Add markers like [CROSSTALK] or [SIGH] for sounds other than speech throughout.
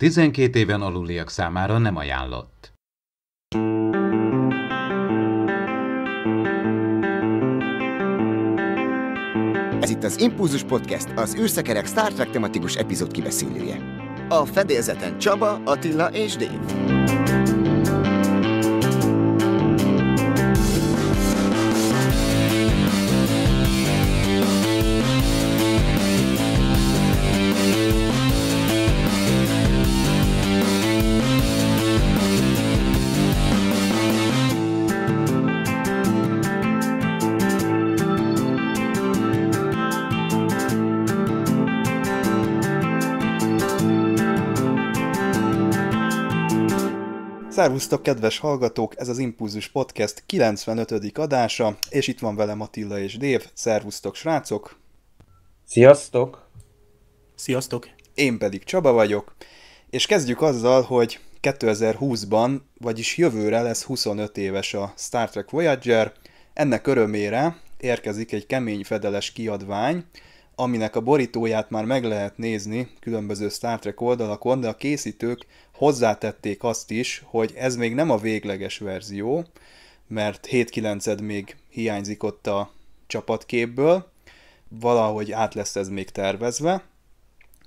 12 éven aluliak számára nem ajánlott. Ez itt az Impulzus Podcast, az űrszekerek Star Trek tematikus epizód kibeszélője. A fedélzeten Csaba, Attila és Dave. Szervusztok, kedves hallgatók! Ez az Impulzus Podcast 95. adása, és itt van velem Attila és Dév. Szervusztok, srácok! Sziasztok! Sziasztok! Én pedig Csaba vagyok, és kezdjük azzal, hogy 2020-ban, vagyis jövőre lesz 25 éves a Star Trek Voyager. Ennek örömére érkezik egy kemény fedeles kiadvány, aminek a borítóját már meg lehet nézni különböző Star Trek oldalakon, de a készítők hozzátették azt is, hogy ez még nem a végleges verzió, mert 7-9-ed még hiányzik ott a csapatképből, valahogy át lesz ez még tervezve.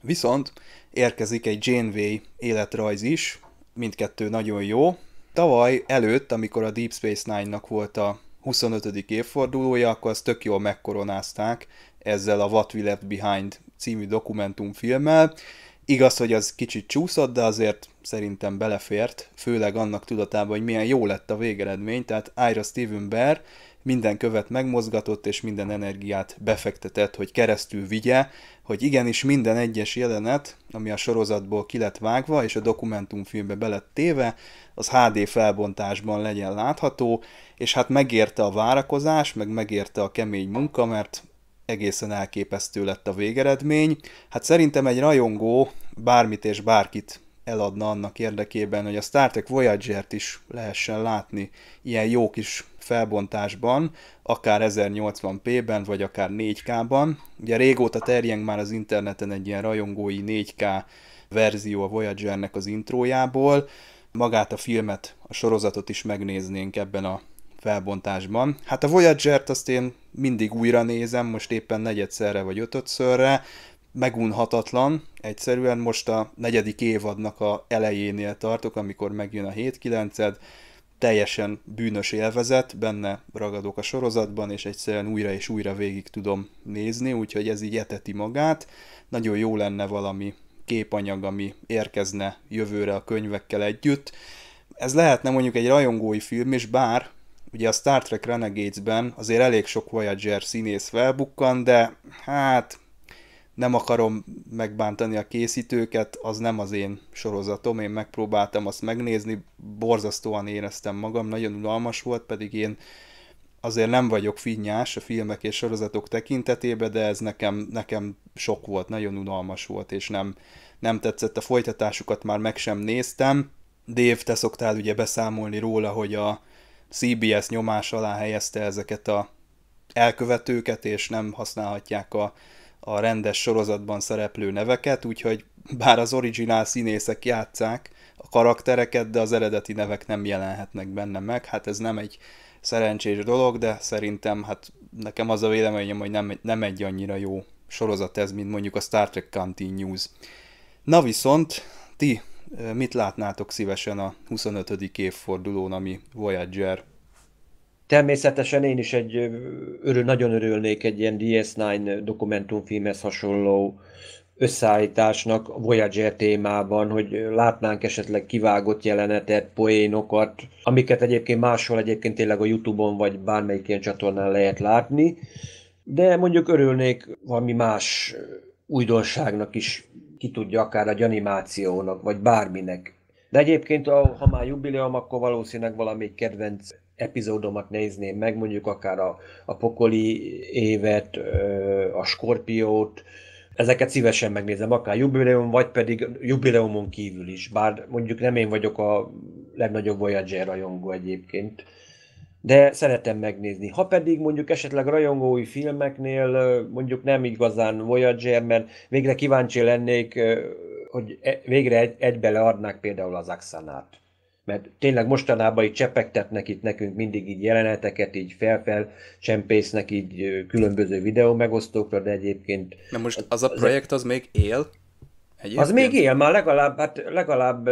Viszont érkezik egy Janeway életrajz is, mindkettő nagyon jó. Tavaly előtt, amikor a Deep Space Nine-nak volt a 25. évfordulója, akkor azt tök jól megkoronázták ezzel a What We Left Behind című dokumentumfilmmel. Igaz, hogy az kicsit csúszott, de azért szerintem belefért, főleg annak tudatában, hogy milyen jó lett a végeredmény, tehát Ira Steven Bear minden követ megmozgatott és minden energiát befektetett, hogy keresztül vigye, hogy igenis minden egyes jelenet, ami a sorozatból ki lett vágva és a dokumentumfilmbe belett téve, az HD felbontásban legyen látható, és hát megérte a várakozás, meg megérte a kemény munka, mert egészen elképesztő lett a végeredmény. Hát szerintem egy rajongó bármit és bárkit eladna annak érdekében, hogy a Star Trek Voyager-t is lehessen látni ilyen jó kis felbontásban, akár 1080p-ben, vagy akár 4K-ban. Ugye régóta terjeng már az interneten egy ilyen rajongói 4K verzió a Voyager-nek az intrójából, magát a filmet, a sorozatot is megnéznénk ebben a felbontásban. Hát a Voyager-t azt én mindig újra nézem, most éppen negyedszerre vagy ötödszörre, megunhatatlan, egyszerűen most a negyedik évadnak a elejénél tartok, amikor megjön a 7-9-ed, teljesen bűnös élvezet, benne ragadok a sorozatban, és egyszerűen újra és újra végig tudom nézni, úgyhogy ez így eteti magát. Nagyon jó lenne valami képanyag, ami érkezne jövőre a könyvekkel együtt. Ez lehetne mondjuk egy rajongói film, és bár Ugye a Star Trek Renegades-ben azért elég sok Voyager színész felbukkan, de hát nem akarom megbántani a készítőket, az nem az én sorozatom, én megpróbáltam azt megnézni, borzasztóan éreztem magam, nagyon unalmas volt, pedig én azért nem vagyok finnyás a filmek és sorozatok tekintetében, de ez nekem, nekem sok volt, nagyon unalmas volt, és nem, nem tetszett a folytatásukat, már meg sem néztem. Dév, te szoktál ugye beszámolni róla, hogy a, CBS nyomás alá helyezte ezeket a elkövetőket, és nem használhatják a, a rendes sorozatban szereplő neveket, úgyhogy bár az originál színészek játszák a karaktereket, de az eredeti nevek nem jelenhetnek benne meg. Hát ez nem egy szerencsés dolog, de szerintem hát nekem az a véleményem, hogy nem, nem egy annyira jó sorozat ez, mint mondjuk a Star Trek Canteen News. Na viszont, ti mit látnátok szívesen a 25. évfordulón, ami Voyager? Természetesen én is egy örül, nagyon örülnék egy ilyen DS9 dokumentumfilmhez hasonló összeállításnak a Voyager témában, hogy látnánk esetleg kivágott jelenetet, poénokat, amiket egyébként máshol egyébként tényleg a Youtube-on vagy bármelyik ilyen csatornán lehet látni, de mondjuk örülnék valami más újdonságnak is ki tudja, akár a animációnak, vagy bárminek. De egyébként, ha már jubileum, akkor valószínűleg valami kedvenc epizódomat nézném meg, mondjuk akár a, a pokoli évet, a skorpiót, ezeket szívesen megnézem, akár jubileum, vagy pedig jubileumon kívül is, bár mondjuk nem én vagyok a legnagyobb Voyager rajongó egyébként de szeretem megnézni. Ha pedig mondjuk esetleg rajongói filmeknél mondjuk nem igazán Voyager, mert végre kíváncsi lennék, hogy e, végre egy, egybe leadnák például az Axanát. Mert tényleg mostanában így csepegtetnek itt nekünk mindig így jeleneteket, így felfel csempésznek így különböző videó megosztókra, de egyébként... Na most az a projekt az még él? Egyébként? Az még él, már legalább, hát legalább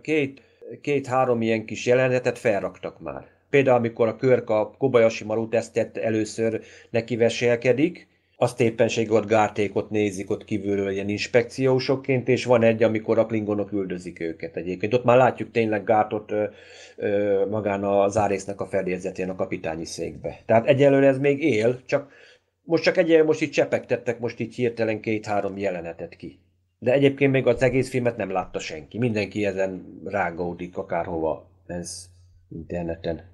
két, két-három ilyen kis jelenetet felraktak már például amikor a körk a Kobayashi Maru tesztet először neki veselkedik, azt éppenség ott gártékot nézik ott kívülről ilyen inspekciósokként, és van egy, amikor a klingonok üldözik őket egyébként. Ott már látjuk tényleg gártot ö, ö, magán az árésznek a fedélzetén a kapitányi székbe. Tehát egyelőre ez még él, csak most csak egyelőre most itt csepegtettek most itt hirtelen két-három jelenetet ki. De egyébként még az egész filmet nem látta senki. Mindenki ezen rágódik akárhova. Ez interneten.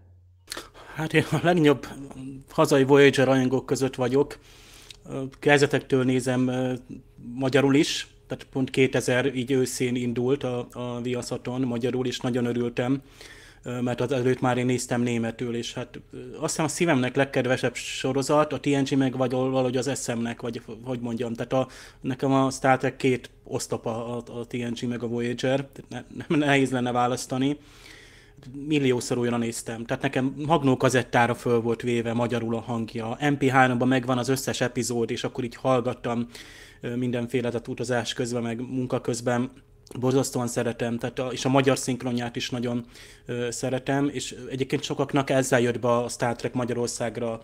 Hát én a legnagyobb hazai Voyager rajongók között vagyok. Kezdetektől nézem magyarul is, tehát pont 2000 így őszén indult a, a Viaszaton magyarul, és nagyon örültem, mert az előtt már én néztem németül, és hát azt hiszem a szívemnek legkedvesebb sorozat, a TNG meg vagy valahogy az eszemnek, vagy hogy mondjam, tehát a, nekem a Star Trek két osztopa a, a TNG meg a Voyager, tehát ne, nem nehéz lenne választani milliószor újra néztem. Tehát nekem Magnó kazettára föl volt véve magyarul a hangja. MP3-ban megvan az összes epizód, és akkor így hallgattam mindenféle tehát utazás közben, meg munka közben. Borzasztóan szeretem, tehát a, és a magyar szinkronját is nagyon ö, szeretem, és egyébként sokaknak ezzel jött be a Star Trek Magyarországra,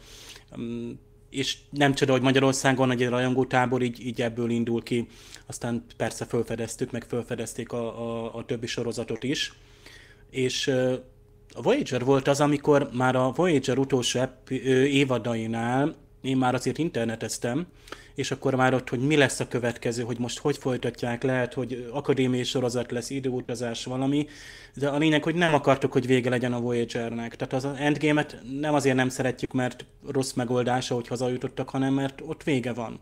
mm, és nem csoda, hogy Magyarországon egy rajongótábor így, így ebből indul ki, aztán persze felfedeztük, meg felfedezték a, a, a többi sorozatot is és a Voyager volt az, amikor már a Voyager utolsó évadainál én már azért interneteztem, és akkor már ott, hogy mi lesz a következő, hogy most hogy folytatják, lehet, hogy akadémiai sorozat lesz, időutazás, valami, de a lényeg, hogy nem akartuk, hogy vége legyen a Voyager-nek. Tehát az Endgame-et nem azért nem szeretjük, mert rossz megoldása, hogy hazajutottak, hanem mert ott vége van.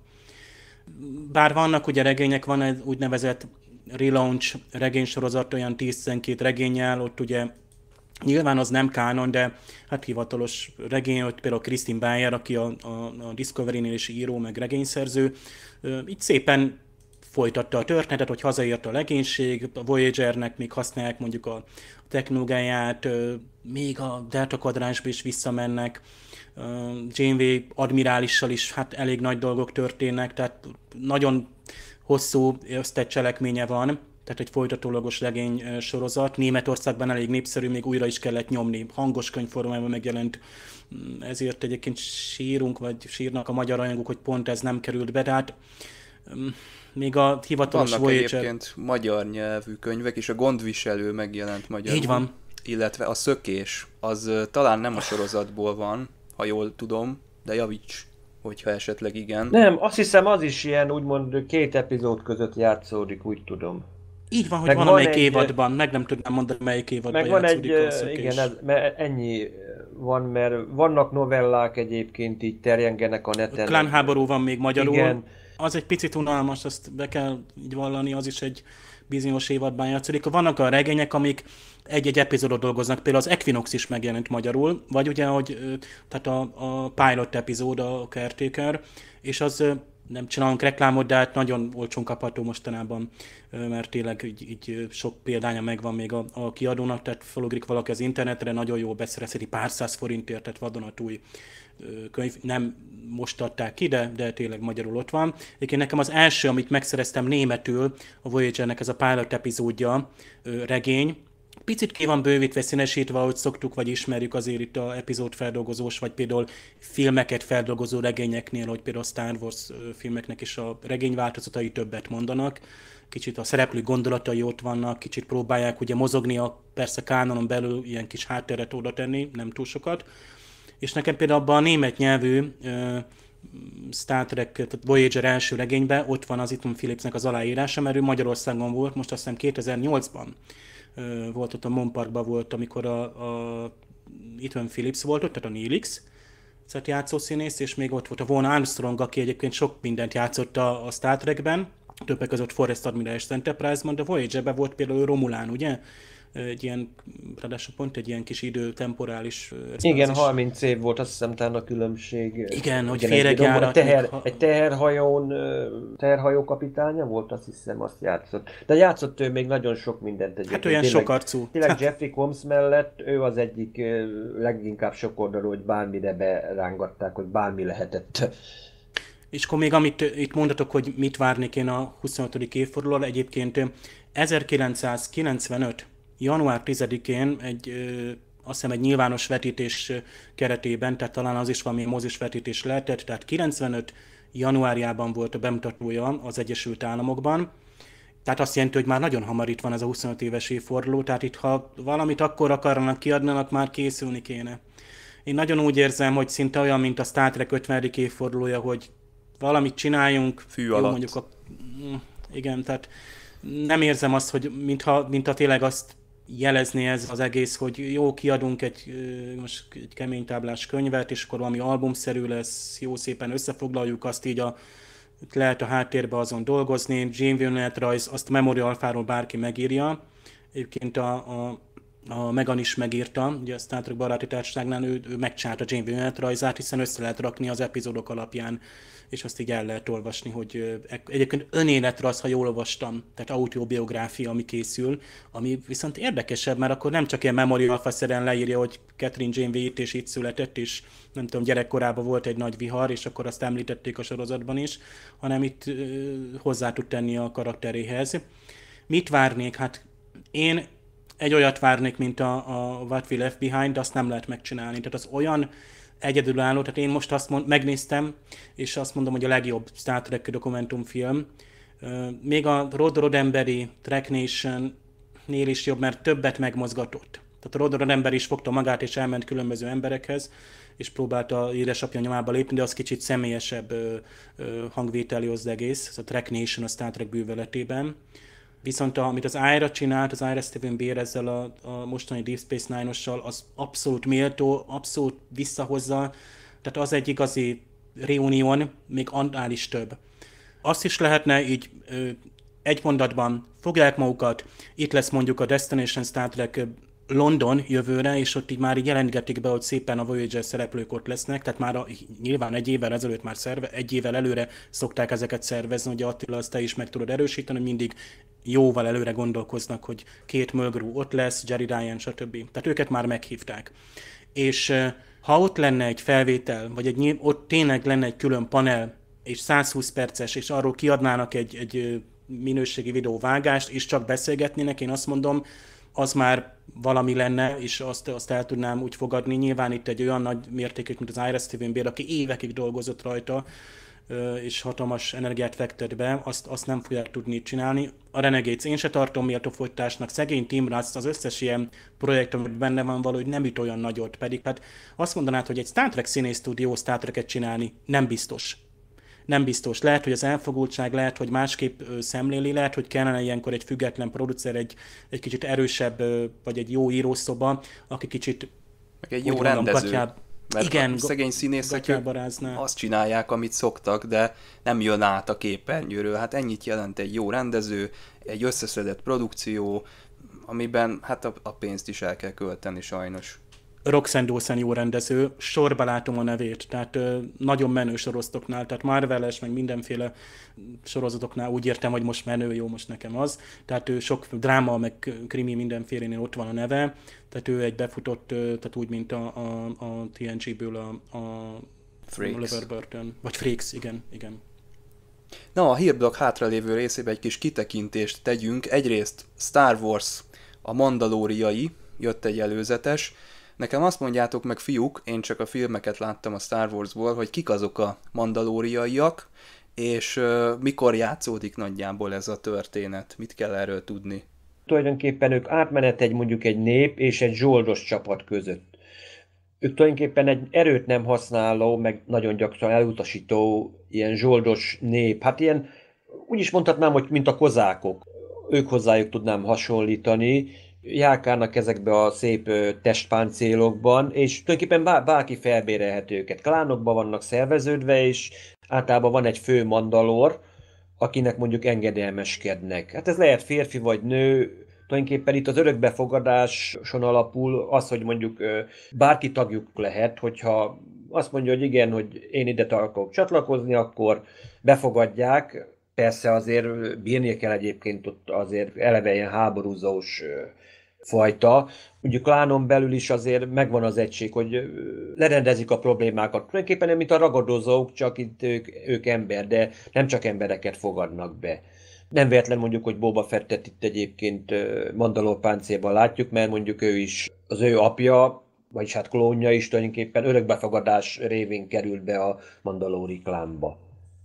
Bár vannak ugye regények, van egy úgynevezett relaunch regénysorozat olyan 10-12 regényel, ott ugye Nyilván az nem kánon, de hát hivatalos regény, ott például Christine Bayer, aki a, a, a Discovery-nél is író, meg regényszerző, így szépen folytatta a történetet, hogy hazaért a legénység, a Voyagernek még használják mondjuk a technológiáját, még a Delta kvadránsba is visszamennek, Janeway admirálissal is hát elég nagy dolgok történnek, tehát nagyon hosszú összetett cselekménye van, tehát egy folytatólagos legény sorozat. Németországban elég népszerű, még újra is kellett nyomni. Hangos könyvformában megjelent, mm, ezért egyébként sírunk, vagy sírnak a magyar anyagok, hogy pont ez nem került be, hát mm, még a hivatalos Vannak Voyager... egyébként magyar nyelvű könyvek, és a gondviselő megjelent magyarul. Így van. Illetve a szökés, az talán nem a sorozatból van, ha jól tudom, de javíts hogyha esetleg igen. Nem, azt hiszem az is ilyen úgymond két epizód között játszódik, úgy tudom. Így van, hogy meg valamelyik van egy, évadban, meg nem tudnám mondani, melyik évadban meg van egy, Igen, ez, mert ennyi van, mert vannak novellák egyébként, így terjengenek a neten. háború van még magyarul. Igen. Az egy picit unalmas, azt be kell így vallani, az is egy bizonyos évadban játszódik. Vannak a regények, amik egy-egy epizódot dolgoznak, például az Equinox is megjelent magyarul, vagy ugye, hogy tehát a, a pilot epizód, a Caretaker, és az nem csinálunk reklámot, de hát nagyon olcsón kapható mostanában, mert tényleg így, így sok példánya megvan még a, a kiadónak, tehát felugrik valaki az internetre, nagyon jó beszerezheti pár száz forintért, tehát vadonatúj könyv, nem most adták ki, de, de tényleg magyarul ott van. én nekem az első, amit megszereztem németül, a Voyager-nek ez a pilot epizódja regény, picit ki van bővítve, színesítve, ahogy szoktuk, vagy ismerjük azért itt a epizód feldolgozós, vagy például filmeket feldolgozó regényeknél, hogy például a Star Wars filmeknek is a regény változatai többet mondanak, kicsit a szereplő gondolatai ott vannak, kicsit próbálják ugye mozogni a persze kánonon belül ilyen kis hátteret oda tenni, nem túl sokat. És nekem például abban a német nyelvű ö, Star Trek, tehát Voyager első regényben ott van az Itum Philipsnek az aláírása, mert ő Magyarországon volt, most azt hiszem 2008-ban volt ott a Monparkban volt, amikor a, a Ethan Phillips volt ott, tehát a Nilix, tehát játszó színész, és még ott volt a Von Armstrong, aki egyébként sok mindent játszott a, a Star Trekben, többek között Forrest Admiral és Enterprise-ban, de Voyager-ben volt például Romulán, ugye? egy ilyen, ráadásul pont egy ilyen kis temporális... Igen, is. 30 év volt, azt hiszem talán a különbség. Igen, hogy félrejárat. Egy, teher, ha... egy teherhajón, teherhajó kapitánya volt, azt hiszem, azt játszott. De játszott ő még nagyon sok mindent egyébként. Hát olyan tényleg, sokarcú. Tényleg [LAUGHS] hát. Jeffrey Combs mellett ő az egyik leginkább sokoldalú, hogy bármire berángatták, hogy bármi lehetett. És akkor még amit itt mondatok, hogy mit várnék én a 25. évfordulóra, egyébként 1995 január 10-én egy azt hiszem egy nyilvános vetítés keretében, tehát talán az is valami mozis vetítés lehetett, tehát 95 januárjában volt a bemutatója az Egyesült Államokban, tehát azt jelenti, hogy már nagyon hamar itt van ez a 25 éves évforduló, tehát itt ha valamit akkor akarnak kiadnának már készülni kéne. Én nagyon úgy érzem, hogy szinte olyan, mint a Star Trek 50. évfordulója, hogy valamit csináljunk. Fű alatt. Jó, mondjuk a... Igen, tehát nem érzem azt, hogy mintha, mintha tényleg azt jelezni ez az egész, hogy jó, kiadunk egy, most egy kemény táblás könyvet, és akkor valami albumszerű lesz, jó szépen összefoglaljuk azt így a lehet a háttérbe azon dolgozni, Jane Vionet rajz, azt Memory Alfáról bárki megírja. Egyébként a, a, a Megan is megírta, ugye a Star Trek baráti társaságnál ő, ő megcsárt a Jane Vionet rajzát, hiszen össze lehet rakni az epizódok alapján és azt így el lehet olvasni, hogy egyébként önéletre az, ha jól olvastam, tehát autobiográfia, ami készül, ami viszont érdekesebb, mert akkor nem csak ilyen memory alfaszeren leírja, hogy Catherine Jane itt és itt született, és nem tudom, gyerekkorában volt egy nagy vihar, és akkor azt említették a sorozatban is, hanem itt hozzá tud tenni a karakteréhez. Mit várnék? Hát én egy olyat várnék, mint a, a What We Left Behind, de azt nem lehet megcsinálni. Tehát az olyan egyedülálló, tehát én most azt mond, megnéztem, és azt mondom, hogy a legjobb Star Trek dokumentumfilm. Még a Rod Rodemberi Trek Nation nél is jobb, mert többet megmozgatott. Tehát a Rod Rodember is fogta magát és elment különböző emberekhez, és próbálta édesapja nyomába lépni, de az kicsit személyesebb hangvételi az egész, ez a Trek Nation a Star Trek bűveletében. Viszont a, amit az IRA csinált, az IRA Steven bér ezzel a, a mostani Deep Space Nine-ossal, az abszolút méltó, abszolút visszahozza, tehát az egy igazi reunion, még annál is több. Azt is lehetne így ö, egy mondatban fogják magukat, itt lesz mondjuk a Destination Star Trek London jövőre, és ott így már így jelentgetik be, hogy szépen a Voyager szereplők ott lesznek, tehát már a, nyilván egy évvel ezelőtt már szerve, egy évvel előre szokták ezeket szervezni, hogy Attila, azt te is meg tudod erősíteni, hogy mindig jóval előre gondolkoznak, hogy két mögrú ott lesz, Jerry Ryan, stb. Tehát őket már meghívták. És ha ott lenne egy felvétel, vagy egy, ott tényleg lenne egy külön panel, és 120 perces, és arról kiadnának egy, egy minőségi videóvágást, és csak beszélgetnének, én azt mondom, az már valami lenne, és azt, azt el tudnám úgy fogadni. Nyilván itt egy olyan nagy mértékű, mint az Iris tv bér, aki évekig dolgozott rajta, és hatalmas energiát fektet be, azt, azt nem fogják tudni csinálni. A Renegades én se tartom méltó folytásnak, szegény Tim Russ, az összes ilyen projekt, amiben benne van valahogy nem üt olyan nagyot, pedig hát azt mondanád, hogy egy Star Trek színész jó Star Trek-et csinálni, nem biztos nem biztos. Lehet, hogy az elfogultság, lehet, hogy másképp szemléli, lehet, hogy kellene ilyenkor egy független producer, egy, egy kicsit erősebb, vagy egy jó írószoba, aki kicsit meg egy jó mondom, rendező. Gatyább, mert Igen, a szegény színészek azt csinálják, amit szoktak, de nem jön át a képernyőről. Hát ennyit jelent egy jó rendező, egy összeszedett produkció, amiben hát a, a pénzt is el kell költeni sajnos. Roxanne Dawson jó rendező, sorba látom a nevét, tehát ö, nagyon menő sorozatoknál, tehát marvel meg mindenféle sorozatoknál úgy értem, hogy most menő, jó, most nekem az. Tehát ő sok dráma, meg krimi mindenfélénél ott van a neve, tehát ő egy befutott, tehát úgy, mint a, a, a TNG-ből a, a Oliver Burton, vagy Freaks, igen, igen. Na, a hírblog hátralévő részébe egy kis kitekintést tegyünk. Egyrészt Star Wars, a Mandalóriai, jött egy előzetes, Nekem azt mondjátok meg, fiúk, én csak a filmeket láttam a Star Wars-ból, hogy kik azok a mandalóriaiak, és uh, mikor játszódik nagyjából ez a történet? Mit kell erről tudni? Tulajdonképpen ők átmenet egy mondjuk egy nép és egy zsoldos csapat között. Ők tulajdonképpen egy erőt nem használó, meg nagyon gyakran elutasító ilyen zsoldos nép. Hát ilyen, úgy is mondhatnám, hogy mint a kozákok. Ők hozzájuk tudnám hasonlítani, járkálnak ezekbe a szép testpáncélokban, és tulajdonképpen bár, bárki felbérelhet őket. Klánokban vannak szerveződve, és általában van egy fő mandalor, akinek mondjuk engedelmeskednek. Hát ez lehet férfi vagy nő, tulajdonképpen itt az örökbefogadáson alapul az, hogy mondjuk bárki tagjuk lehet, hogyha azt mondja, hogy igen, hogy én ide akarok csatlakozni, akkor befogadják, persze azért bírni kell egyébként ott azért eleve ilyen háborúzós fajta. Mondjuk Lánon belül is azért megvan az egység, hogy lerendezik a problémákat. Tulajdonképpen mint a ragadozók, csak itt ők, ők ember, de nem csak embereket fogadnak be. Nem véletlen mondjuk, hogy Boba Fettet itt egyébként Mandalor páncélban látjuk, mert mondjuk ő is, az ő apja, vagyis hát klónja is tulajdonképpen örökbefogadás révén került be a Mandalori klánba.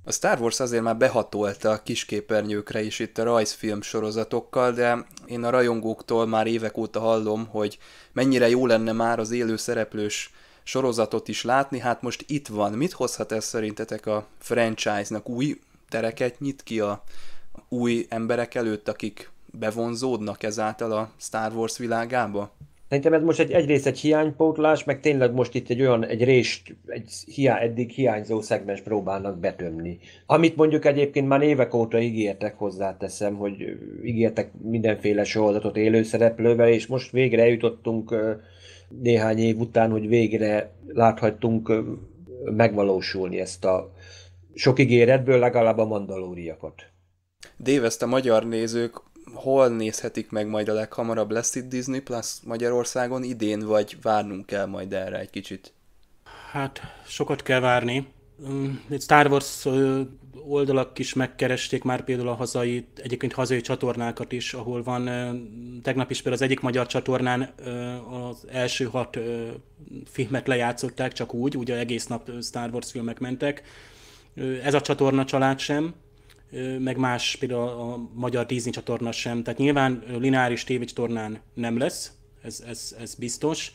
A Star Wars azért már behatolta a kisképernyőkre is itt a rajzfilm sorozatokkal, de én a rajongóktól már évek óta hallom, hogy mennyire jó lenne már az élő szereplős sorozatot is látni, hát most itt van. Mit hozhat ez szerintetek a franchise-nak? Új tereket nyit ki a új emberek előtt, akik bevonzódnak ezáltal a Star Wars világába? Szerintem ez most egy, egyrészt egy hiánypótlás, meg tényleg most itt egy olyan, egy rést, egy hiá, eddig hiányzó szegmens próbálnak betömni. Amit mondjuk egyébként már évek óta ígértek, hozzáteszem, hogy ígértek mindenféle sorozatot élőszereplővel, és most végre eljutottunk néhány év után, hogy végre láthattunk megvalósulni ezt a sok ígéretből legalább a mandalóriakat. Dévezt a magyar nézők hol nézhetik meg majd a leghamarabb? Lesz itt Disney Plus Magyarországon idén, vagy várnunk kell majd erre egy kicsit? Hát sokat kell várni. Mm, Star Wars oldalak is megkeresték már például a hazai, egyébként hazai csatornákat is, ahol van, tegnap is például az egyik magyar csatornán az első hat filmet lejátszották csak úgy, ugye egész nap Star Wars filmek mentek. Ez a csatorna család sem, meg más, például a magyar Disney csatorna sem. Tehát nyilván lineáris tévécsatornán nem lesz, ez, ez, ez biztos.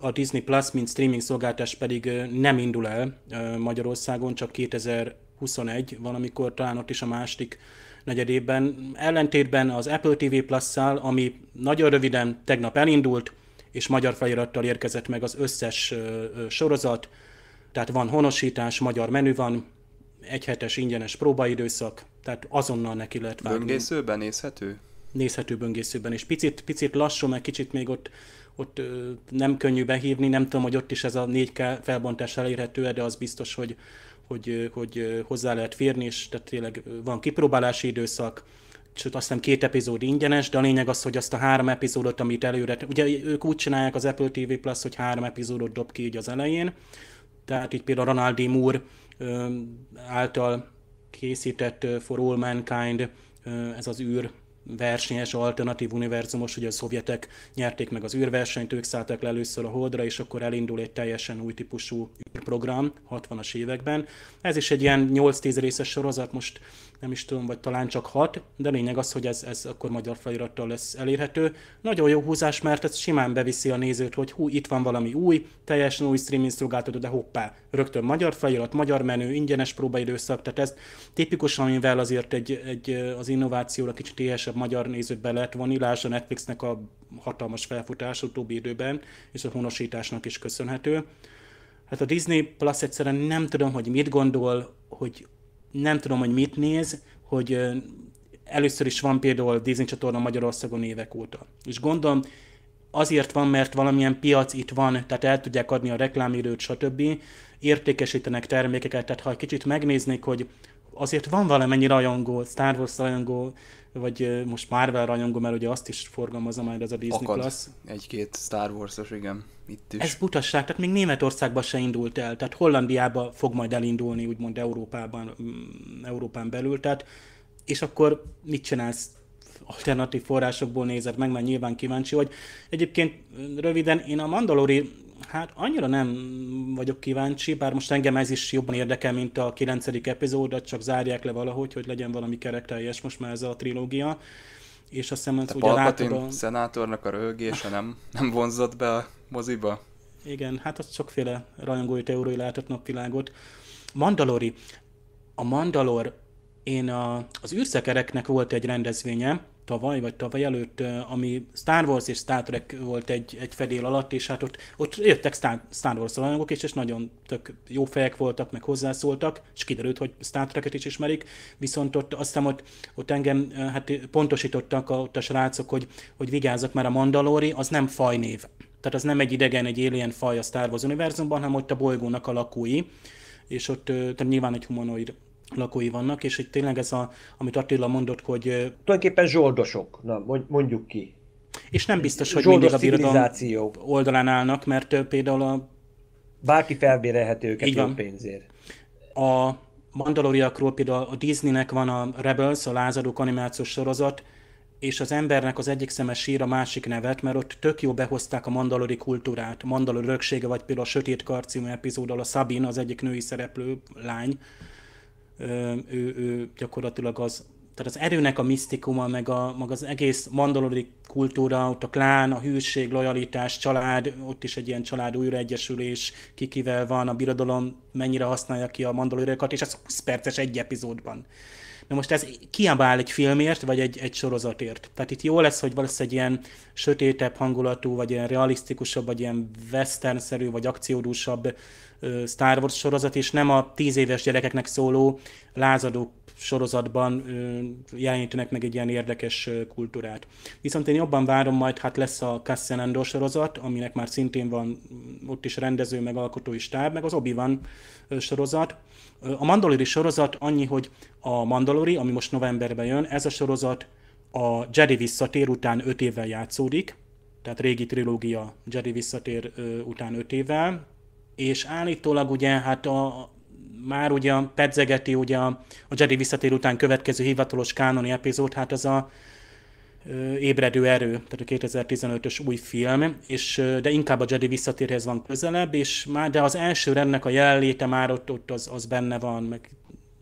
A Disney Plus, mint streaming szolgáltás pedig nem indul el Magyarországon, csak 2021, valamikor talán ott is a másik negyedében. Ellentétben az Apple TV Plus-szal, ami nagyon röviden tegnap elindult, és magyar felirattal érkezett meg az összes sorozat, tehát van honosítás, magyar menü van, egyhetes ingyenes próbaidőszak, tehát azonnal neki lehet vágni. Böngészőben nézhető? Nézhető böngészőben, és picit, picit lassú, meg kicsit még ott, ott nem könnyű behívni, nem tudom, hogy ott is ez a 4K felbontás elérhető de az biztos, hogy, hogy, hogy hozzá lehet férni, és tehát tényleg van kipróbálási időszak, sőt azt hiszem két epizód ingyenes, de a lényeg az, hogy azt a három epizódot, amit előre, ugye ők úgy csinálják az Apple TV Plus, hogy három epizódot dob ki így az elején, tehát itt például Ronaldi Moore által készített For All Mankind, ez az űr versenyes, alternatív univerzumos, ugye a szovjetek nyerték meg az űrversenyt, ők szálltak le először a Holdra, és akkor elindul egy teljesen új típusú űrprogram 60-as években. Ez is egy ilyen 8-10 részes sorozat, most nem is tudom, vagy talán csak hat, de lényeg az, hogy ez, ez akkor magyar felirattal lesz elérhető. Nagyon jó húzás, mert ez simán beviszi a nézőt, hogy hú, itt van valami új, teljesen új streaming szolgáltató, de hoppá, rögtön magyar felirat, magyar menő, ingyenes próbaidőszak, tehát ez tipikusan, amivel azért egy, egy, az innovációra kicsit éhesebb magyar nézőt be lehet vonni, lásd a Netflixnek a hatalmas felfutás utóbbi időben, és a honosításnak is köszönhető. Hát a Disney Plus egyszerűen nem tudom, hogy mit gondol, hogy nem tudom, hogy mit néz, hogy először is van például Disney csatorna Magyarországon évek óta. És gondolom, azért van, mert valamilyen piac itt van, tehát el tudják adni a reklámidőt, stb. Értékesítenek termékeket, tehát ha egy kicsit megnéznék, hogy azért van valamennyi rajongó, Star Wars rajongó, vagy most Marvel rajongó, mert ugye azt is forgalmazza majd ez a Disney Akad Plus. egy-két Star Wars-os, igen, itt is. Ez butasság, tehát még Németországban se indult el, tehát Hollandiába fog majd elindulni, úgymond Európában, mm, Európán belül, tehát és akkor mit csinálsz? alternatív forrásokból nézed meg, mert nyilván kíváncsi vagy. Egyébként röviden, én a Mandalori Hát annyira nem vagyok kíváncsi, bár most engem ez is jobban érdekel, mint a 9. epizódot, csak zárják le valahogy, hogy legyen valami teljes most már ez a trilógia. És azt hiszem, hogy a... szenátornak a röhögése nem, nem vonzott be a moziba? Igen, hát az sokféle rajongói teóriai látott napvilágot. Mandalori. A Mandalor, én a, az űrszekereknek volt egy rendezvénye, tavaly, vagy tavaly előtt, ami Star Wars és Star Trek volt egy, egy fedél alatt, és hát ott, ott jöttek Star, Star Wars alanyagok és, és nagyon tök jó fejek voltak, meg hozzászóltak, és kiderült, hogy Star Trek-et is ismerik, viszont ott azt hiszem, ott, ott engem hát pontosítottak a, ott a srácok, hogy, hogy vigyázzak, mert a Mandalori az nem fajnév. Tehát az nem egy idegen, egy alien faj a Star Wars univerzumban, hanem ott a bolygónak a lakói, és ott tehát nyilván egy humanoid lakói vannak, és itt tényleg ez, a, amit Attila mondott, hogy... Tulajdonképpen zsoldosok, na, mondjuk ki. És nem biztos, hogy Zsoldos mindig a birodalom oldalán állnak, mert például a... Bárki felbérelhető őket Igen. pénzért. A Mandaloriakról például a Disneynek van a Rebels, a lázadók animációs sorozat, és az embernek az egyik szeme sír a másik nevet, mert ott tök jó behozták a mandalori kultúrát, mandalor öröksége, vagy például a Sötét Kar című epizóddal a Sabine, az egyik női szereplő lány, ő, ő gyakorlatilag az, tehát az erőnek a misztikuma, meg, a, meg az egész mandalori kultúra, ott a klán, a hűség, lojalitás, család, ott is egy ilyen család újraegyesülés, kikivel van, a birodalom mennyire használja ki a mandalorikat, és ez 20 perces egy epizódban. Na most ez kiabál egy filmért, vagy egy, egy sorozatért. Tehát itt jó lesz, hogy valószínűleg egy ilyen sötétebb hangulatú, vagy ilyen realisztikusabb, vagy ilyen western-szerű, vagy akciódúsabb Star Wars sorozat, és nem a tíz éves gyerekeknek szóló lázadó sorozatban jelenítenek meg egy ilyen érdekes kultúrát. Viszont én jobban várom majd, hát lesz a Cassian sorozat, aminek már szintén van mm, ott is rendező, meg alkotói stáb, meg az Obi-Wan sorozat. A Mandalori sorozat annyi, hogy a Mandalori, ami most novemberben jön, ez a sorozat a Jedi visszatér után 5 évvel játszódik, tehát régi trilógia Jedi visszatér után 5 évvel, és állítólag ugye hát a, már ugye pedzegeti ugye a, a Jedi visszatér után következő hivatalos kánoni epizód, hát az a ö, Ébredő erő, tehát a 2015-ös új film, és, de inkább a Jedi visszatérhez van közelebb, és már de az első rendnek a jelenléte már ott, ott az, az benne van, meg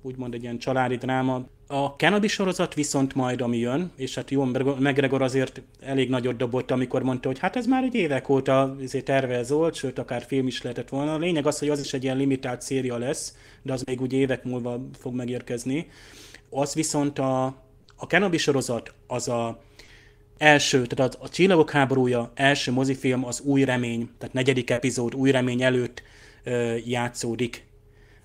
úgymond egy ilyen családi dráma a cannabis sorozat viszont majd, ami jön, és hát jó, McGregor azért elég nagyot dobott, amikor mondta, hogy hát ez már egy évek óta ezért tervez volt, sőt, akár film is lehetett volna. A lényeg az, hogy az is egy ilyen limitált széria lesz, de az még úgy évek múlva fog megérkezni. Az viszont a, a cannabis sorozat az a első, tehát a, a Csillagok háborúja első mozifilm az új remény, tehát negyedik epizód új remény előtt ö, játszódik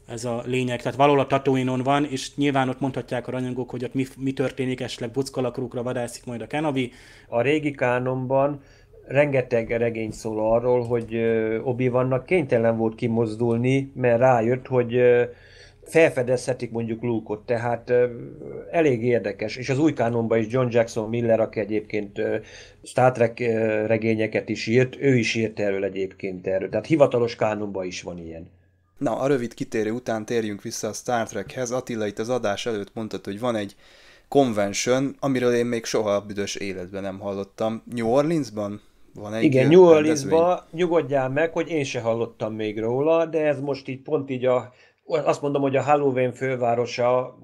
ez a lényeg. Tehát valahol a tatooine van, és nyilván ott mondhatják a ranyagok, hogy ott mi, mi történik, esetleg buckalakrúkra vadászik majd a Kenobi. A régi kánonban rengeteg regény szól arról, hogy obi vannak kénytelen volt kimozdulni, mert rájött, hogy felfedezhetik mondjuk Luke-ot, tehát elég érdekes. És az új kánonban is John Jackson Miller, aki egyébként Star Trek regényeket is írt, ő is írt erről egyébként erről. Tehát hivatalos kánonban is van ilyen. Na, a rövid kitérő után térjünk vissza a Star Trekhez. Attila itt az adás előtt mondtad, hogy van egy convention, amiről én még soha a büdös életben nem hallottam. New Orleansban? Van egy Igen, New Orleansban nyugodjál meg, hogy én se hallottam még róla, de ez most így pont így a, azt mondom, hogy a Halloween fővárosa,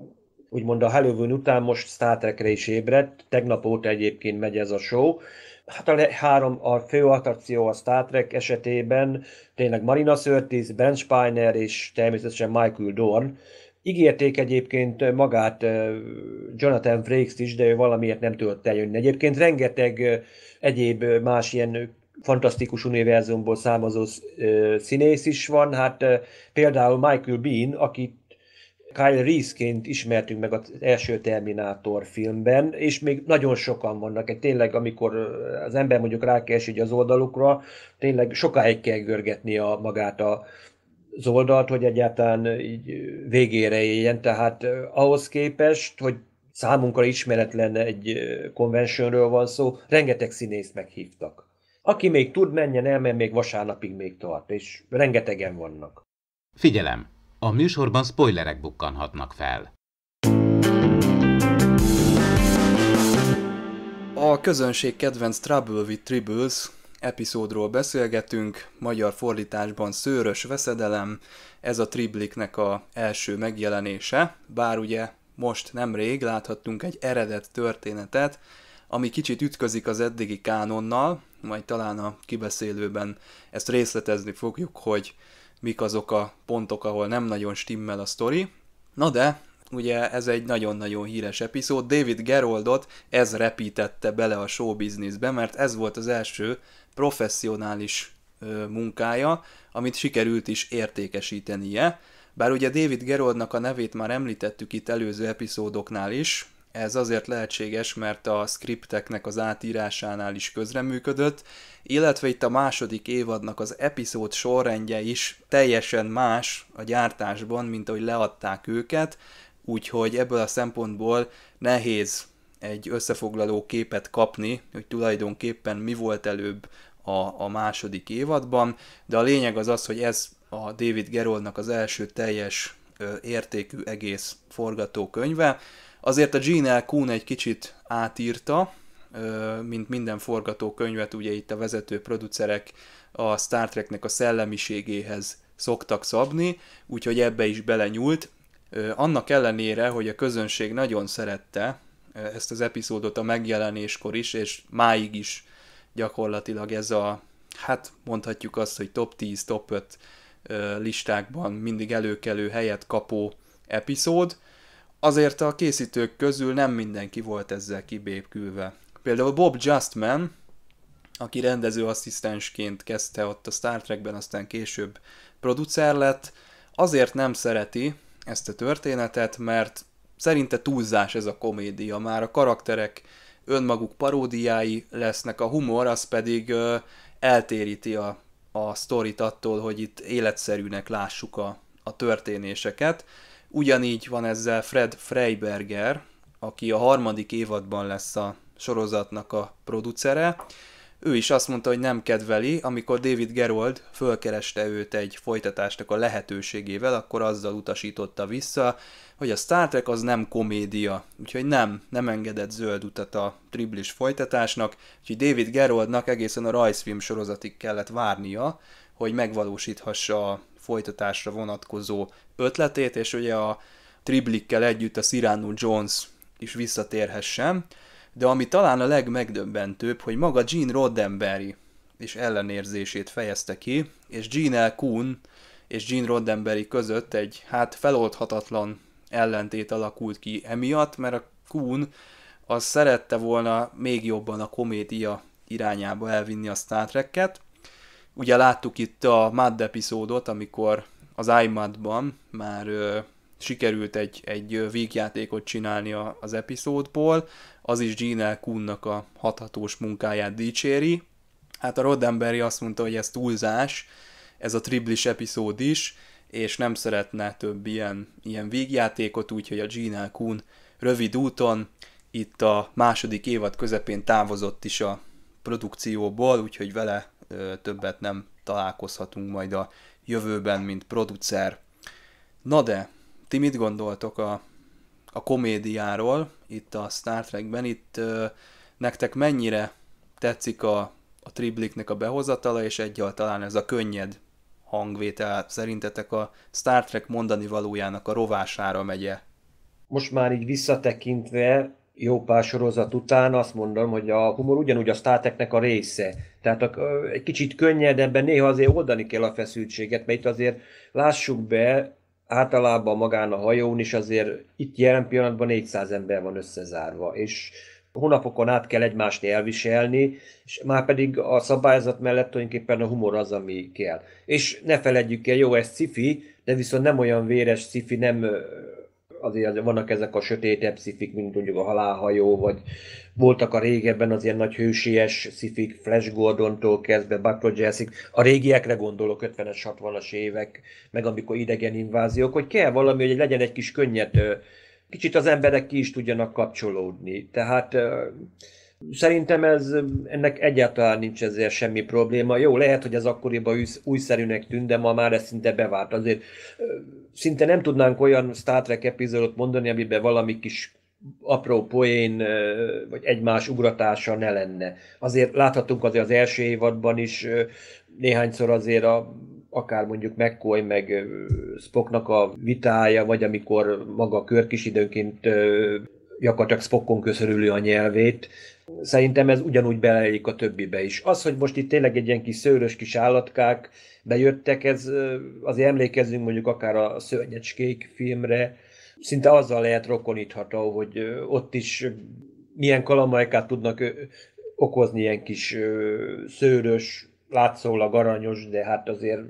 úgymond a Halloween után most Star Trekre is ébredt, tegnap óta egyébként megy ez a show, hát a három a fő attrakció a Star Trek esetében, tényleg Marina Sirtis, Ben Spiner és természetesen Michael Dorn. Ígérték egyébként magát Jonathan Frakes-t is, de ő valamiért nem tudott eljönni. Egyébként rengeteg egyéb más ilyen fantasztikus univerzumból származó színész is van, hát például Michael Bean, aki Kyle Reese-ként ismertünk meg az első Terminátor filmben, és még nagyon sokan vannak. Egy tényleg, amikor eh, az ember mondjuk rákeresik az oldalukra, tényleg sokáig kell görgetni a, magát a, az oldalt, hogy egyáltalán így végére éljen. Tehát eh, ahhoz képest, hogy számunkra ismeretlen egy eh, konvencionről van szó, rengeteg színészt meghívtak. Aki még tud, menjen el, mert még vasárnapig még tart, és rengetegen vannak. Figyelem! A műsorban spoilerek bukkanhatnak fel. A közönség kedvenc Trouble with Tribbles epizódról beszélgetünk, magyar fordításban szőrös veszedelem, ez a Tribliknek a első megjelenése, bár ugye most nemrég láthattunk egy eredet történetet, ami kicsit ütközik az eddigi kánonnal, majd talán a kibeszélőben ezt részletezni fogjuk, hogy mik azok a pontok, ahol nem nagyon stimmel a sztori. Na de, ugye ez egy nagyon-nagyon híres epizód, David Geroldot ez repítette bele a showbizniszbe, mert ez volt az első professzionális ö, munkája, amit sikerült is értékesítenie. Bár ugye David Geroldnak a nevét már említettük itt előző epizódoknál is, ez azért lehetséges, mert a skripteknek az átírásánál is közreműködött, illetve itt a második évadnak az epizód sorrendje is teljesen más a gyártásban, mint ahogy leadták őket, úgyhogy ebből a szempontból nehéz egy összefoglaló képet kapni, hogy tulajdonképpen mi volt előbb a, a második évadban, de a lényeg az az, hogy ez a David Geroldnak az első teljes értékű egész forgatókönyve, Azért a Gene L. Kuhn egy kicsit átírta, mint minden forgatókönyvet, ugye itt a vezető producerek a Star Treknek a szellemiségéhez szoktak szabni, úgyhogy ebbe is belenyúlt. Annak ellenére, hogy a közönség nagyon szerette ezt az epizódot a megjelenéskor is, és máig is gyakorlatilag ez a, hát mondhatjuk azt, hogy top 10, top 5 listákban mindig előkelő helyet kapó epizód, azért a készítők közül nem mindenki volt ezzel kibépkülve. Például Bob Justman, aki rendezőasszisztensként kezdte ott a Star Trekben, aztán később producer lett, azért nem szereti ezt a történetet, mert szerinte túlzás ez a komédia, már a karakterek önmaguk paródiái lesznek, a humor az pedig ö, eltéríti a, a sztorit attól, hogy itt életszerűnek lássuk a, a történéseket. Ugyanígy van ezzel Fred Freiberger, aki a harmadik évadban lesz a sorozatnak a producere. Ő is azt mondta, hogy nem kedveli, amikor David Gerold fölkereste őt egy folytatásnak a lehetőségével, akkor azzal utasította vissza, hogy a Star Trek az nem komédia, úgyhogy nem, nem engedett zöld utat a triblis folytatásnak, úgyhogy David Geroldnak egészen a rajzfilm sorozatig kellett várnia, hogy megvalósíthassa a folytatásra vonatkozó ötletét, és ugye a Triblikkel együtt a Cyrano Jones is visszatérhessen, de ami talán a legmegdöbbentőbb, hogy maga Gene Roddenberry és ellenérzését fejezte ki, és Gene L. Kuhn és Gene Roddenberry között egy hát feloldhatatlan ellentét alakult ki emiatt, mert a Kuhn az szerette volna még jobban a komédia irányába elvinni a Star Trek-et, Ugye láttuk itt a MAD epizódot, amikor az AIMAD-ban már ö, sikerült egy, egy végjátékot csinálni a, az epizódból, az is Gene Kunnak a hathatós munkáját dicséri. Hát a Roddenberry azt mondta, hogy ez túlzás, ez a triblis epizód is, és nem szeretne több ilyen, ilyen végjátékot, úgyhogy a Gene Kuhn rövid úton itt a második évad közepén távozott is a produkcióból, úgyhogy vele többet nem találkozhatunk majd a jövőben, mint producer. Na de, ti mit gondoltok a, a komédiáról itt a Star Trekben? Itt ö, nektek mennyire tetszik a, a Tribliknek a behozatala, és egyáltalán ez a könnyed hangvétel szerintetek a Star Trek mondani valójának a rovására megye? Most már így visszatekintve jó pár sorozat után azt mondom, hogy a humor ugyanúgy a sztáteknek a része. Tehát a, egy kicsit ebben néha azért oldani kell a feszültséget, mert itt azért lássuk be, általában magán a hajón is azért itt jelen pillanatban 400 ember van összezárva, és hónapokon át kell egymást elviselni, és már pedig a szabályzat mellett tulajdonképpen a humor az, ami kell. És ne feledjük el, jó, ez cifi, de viszont nem olyan véres cifi, nem azért vannak ezek a sötétebb szifik, mint mondjuk a halálhajó, vagy voltak a régebben az ilyen nagy hősies szifik, Flash Gordon-tól kezdve, Buck Jessic, a régiekre gondolok, 50-es, 60-as évek, meg amikor idegen inváziók, hogy kell valami, hogy legyen egy kis könnyet, kicsit az emberek ki is tudjanak kapcsolódni. Tehát Szerintem ez, ennek egyáltalán nincs ezzel semmi probléma. Jó, lehet, hogy ez akkoriban új, újszerűnek tűnt, de ma már ez szinte bevált. Azért szinte nem tudnánk olyan Star Trek epizódot mondani, amiben valami kis apró poén, vagy egymás ugratása ne lenne. Azért láthatunk azért az első évadban is néhányszor azért a akár mondjuk McCoy meg Spocknak a vitája, vagy amikor maga a Körk is időnként gyakorlatilag Spockon köszörülő a nyelvét, Szerintem ez ugyanúgy beleik a többibe is. Az, hogy most itt tényleg egy ilyen kis szőrös kis állatkák bejöttek, ez azért emlékezzünk mondjuk akár a Szörnyecskék filmre, szinte azzal lehet rokonítható, hogy ott is milyen kalamajkát tudnak okozni ilyen kis szőrös, látszólag aranyos, de hát azért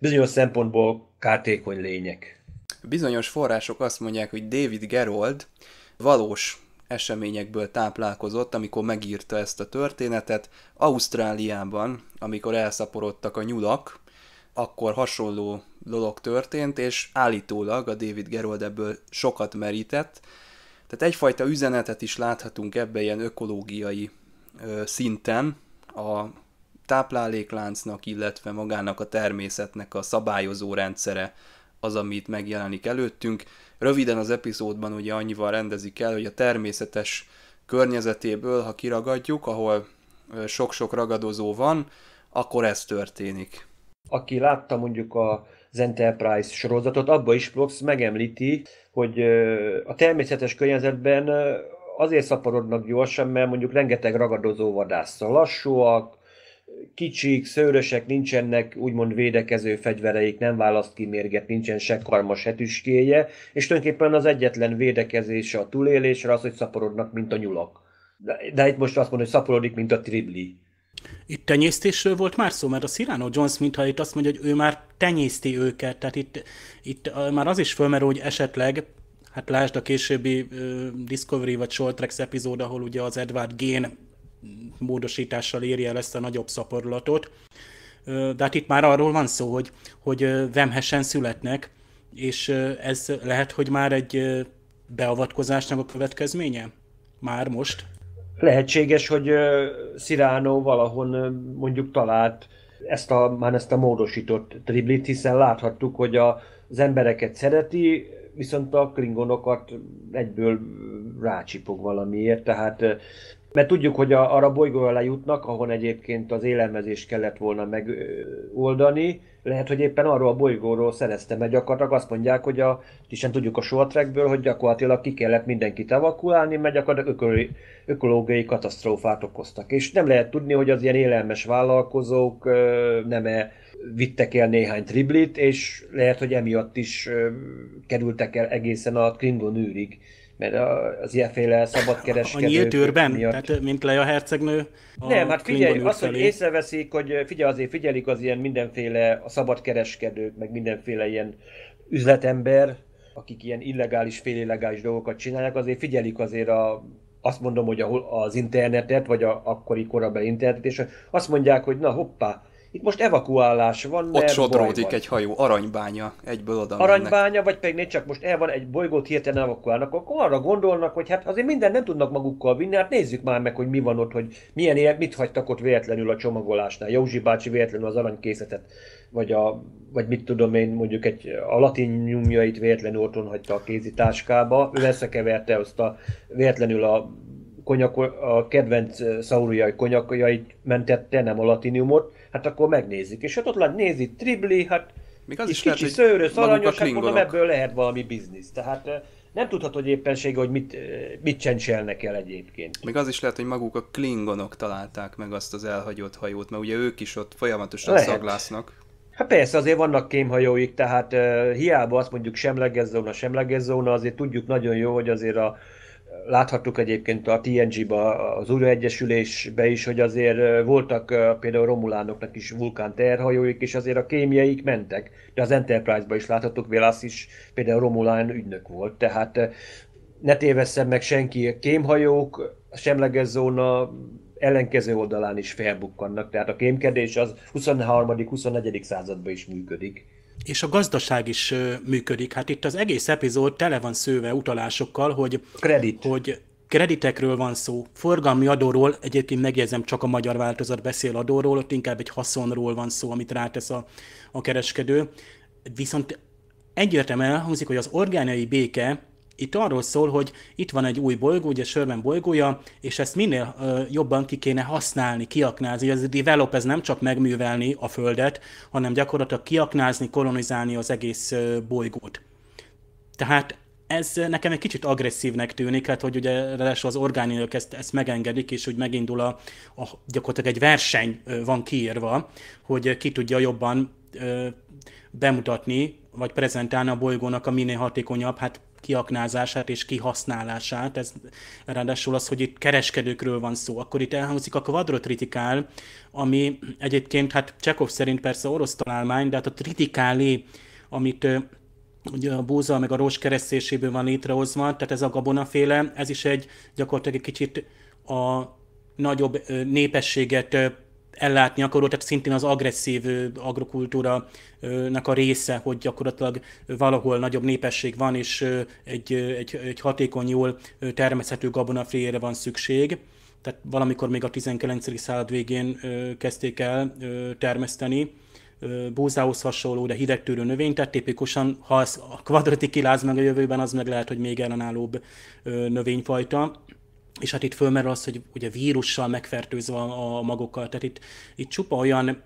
bizonyos szempontból kártékony lények. Bizonyos források azt mondják, hogy David Gerold valós eseményekből táplálkozott, amikor megírta ezt a történetet. Ausztráliában, amikor elszaporodtak a nyulak, akkor hasonló dolog történt, és állítólag a David Gerold ebből sokat merített. Tehát egyfajta üzenetet is láthatunk ebbe ilyen ökológiai ö, szinten a táplálékláncnak, illetve magának a természetnek a szabályozó rendszere az, amit megjelenik előttünk. Röviden az epizódban ugye annyival rendezik el, hogy a természetes környezetéből, ha kiragadjuk, ahol sok-sok ragadozó van, akkor ez történik. Aki látta mondjuk a az Enterprise sorozatot, abba is Plox megemlíti, hogy a természetes környezetben azért szaporodnak gyorsan, mert mondjuk rengeteg ragadozó vadász, lassúak, kicsik, szőrösek, nincsenek úgymond védekező fegyvereik, nem választ ki mérget, nincsen se karmas hetüskéje, és tulajdonképpen az egyetlen védekezése a túlélésre az, hogy szaporodnak, mint a nyulak. De, de itt most azt mondom, hogy szaporodik, mint a tribli. Itt tenyésztésről volt már szó, mert a Cyrano Jones, mintha itt azt mondja, hogy ő már tenyészti őket, tehát itt, itt már az is fölmerül, hogy esetleg hát lásd a későbbi uh, Discovery vagy Short Tracks epizód, ahol ugye az Edward Gén módosítással érje el ezt a nagyobb szaporulatot. De hát itt már arról van szó, hogy, hogy vemhesen születnek, és ez lehet, hogy már egy beavatkozásnak a következménye? Már most? Lehetséges, hogy Sziránó valahon mondjuk talált ezt a, már ezt a módosított triblit, hiszen láthattuk, hogy a, az embereket szereti, viszont a klingonokat egyből rácsipog valamiért, tehát mert tudjuk, hogy a, arra bolygóra lejutnak, ahon egyébként az élelmezés kellett volna megoldani. Lehet, hogy éppen arról a bolygóról szereztem, mert gyakorlatilag azt mondják, hogy a, hiszen tudjuk a trackből, hogy gyakorlatilag ki kellett mindenkit evakuálni, mert gyakorlatilag ökol, ökológiai katasztrófát okoztak. És nem lehet tudni, hogy az ilyen élelmes vállalkozók nem -e vittek el néhány triblit, és lehet, hogy emiatt is kerültek el egészen a Klingon űrig mert az ilyenféle szabadkereskedők... A nyílt őrben? Miatt... Tehát mint a hercegnő? Nem, hát figyelj, az, hogy észreveszik, hogy figyelj, azért figyelik az ilyen mindenféle a szabadkereskedők, meg mindenféle ilyen üzletember, akik ilyen illegális, félillegális dolgokat csinálnak, azért figyelik azért a azt mondom, hogy az internetet, vagy a akkori korabeli internetet, és azt mondják, hogy na hoppá, itt most evakuálás van, mert Ott sodródik egy hajó, aranybánya, egyből oda Aranybánya, mennek. vagy pedig csak most el van egy bolygót hirtelen evakuálnak, akkor arra gondolnak, hogy hát azért minden nem tudnak magukkal vinni, hát nézzük már meg, hogy mi van ott, hogy milyen élet, mit hagytak ott véletlenül a csomagolásnál. Józsi bácsi véletlenül az aranykészetet, vagy, a, vagy mit tudom én, mondjuk egy, a latin nyomjait véletlenül otthon hagyta a kézitáskába, ő összekeverte azt a véletlenül a konyak, a kedvenc eh, szaurujai konyakjait mentette, nem a latiniumot, hát akkor megnézzük. És hát ott ott nézi, tribli, hát még az is kicsi lehet, szőrös, szaranyos, hát mondom, ebből lehet valami biznisz. Tehát nem tudhatod hogy éppensége, hogy mit, mit csencselnek el egyébként. Még az is lehet, hogy maguk a klingonok találták meg azt az elhagyott hajót, mert ugye ők is ott folyamatosan lehet. szaglásznak. Hát persze, azért vannak kémhajóik, tehát uh, hiába azt mondjuk semleges zóna, semleges zóna, azért tudjuk nagyon jó, hogy azért a, láthattuk egyébként a TNG-ba, az Újraegyesülésbe is, hogy azért voltak például Romulánoknak is vulkán terhajóik, és azért a kémiaik mentek. De az Enterprise-ba is láthattuk, Velas is például Romulán ügynök volt, tehát ne tévesszem meg senki, a kémhajók, a semleges zóna ellenkező oldalán is felbukkannak, tehát a kémkedés az 23.-24. században is működik és a gazdaság is működik. Hát itt az egész epizód tele van szőve utalásokkal, hogy, Kredit. hogy kreditekről van szó, forgalmi adóról, egyébként megjegyzem, csak a magyar változat beszél adóról, ott inkább egy haszonról van szó, amit rátesz a, a kereskedő. Viszont egyértelműen elhangzik, hogy az orgániai béke itt arról szól, hogy itt van egy új bolygó, ugye sörben bolygója, és ezt minél ö, jobban ki kéne használni, kiaknázni. Ez a develop, ez nem csak megművelni a Földet, hanem gyakorlatilag kiaknázni, kolonizálni az egész ö, bolygót. Tehát ez nekem egy kicsit agresszívnek tűnik, hát hogy ugye ráadásul az orgánilők ezt, ezt megengedik, és úgy megindul a, a gyakorlatilag egy verseny van kiírva, hogy ki tudja jobban ö, bemutatni, vagy prezentálni a bolygónak a minél hatékonyabb, hát kiaknázását és kihasználását. Ez ráadásul az, hogy itt kereskedőkről van szó. Akkor itt elhangzik a kvadrotritikál, ami egyébként, hát Csekov szerint persze orosz találmány, de hát a tritikáli, amit ugye a búza meg a rós keresztéséből van létrehozva, tehát ez a gabonaféle, ez is egy gyakorlatilag egy kicsit a nagyobb népességet ellátni akaró, tehát szintén az agresszív agrokultúranak a része, hogy gyakorlatilag valahol nagyobb népesség van, és egy, egy, egy hatékony, jól termeszhető gabonaféjére van szükség. Tehát valamikor még a 19. század végén kezdték el termeszteni búzához hasonló, de hidegtűrő növény, tehát tipikusan, ha az a kvadrati kiláz meg a jövőben, az meg lehet, hogy még ellenállóbb növényfajta. És hát itt fölmerül az, hogy ugye vírussal megfertőzve a, magokkal, tehát itt, itt csupa olyan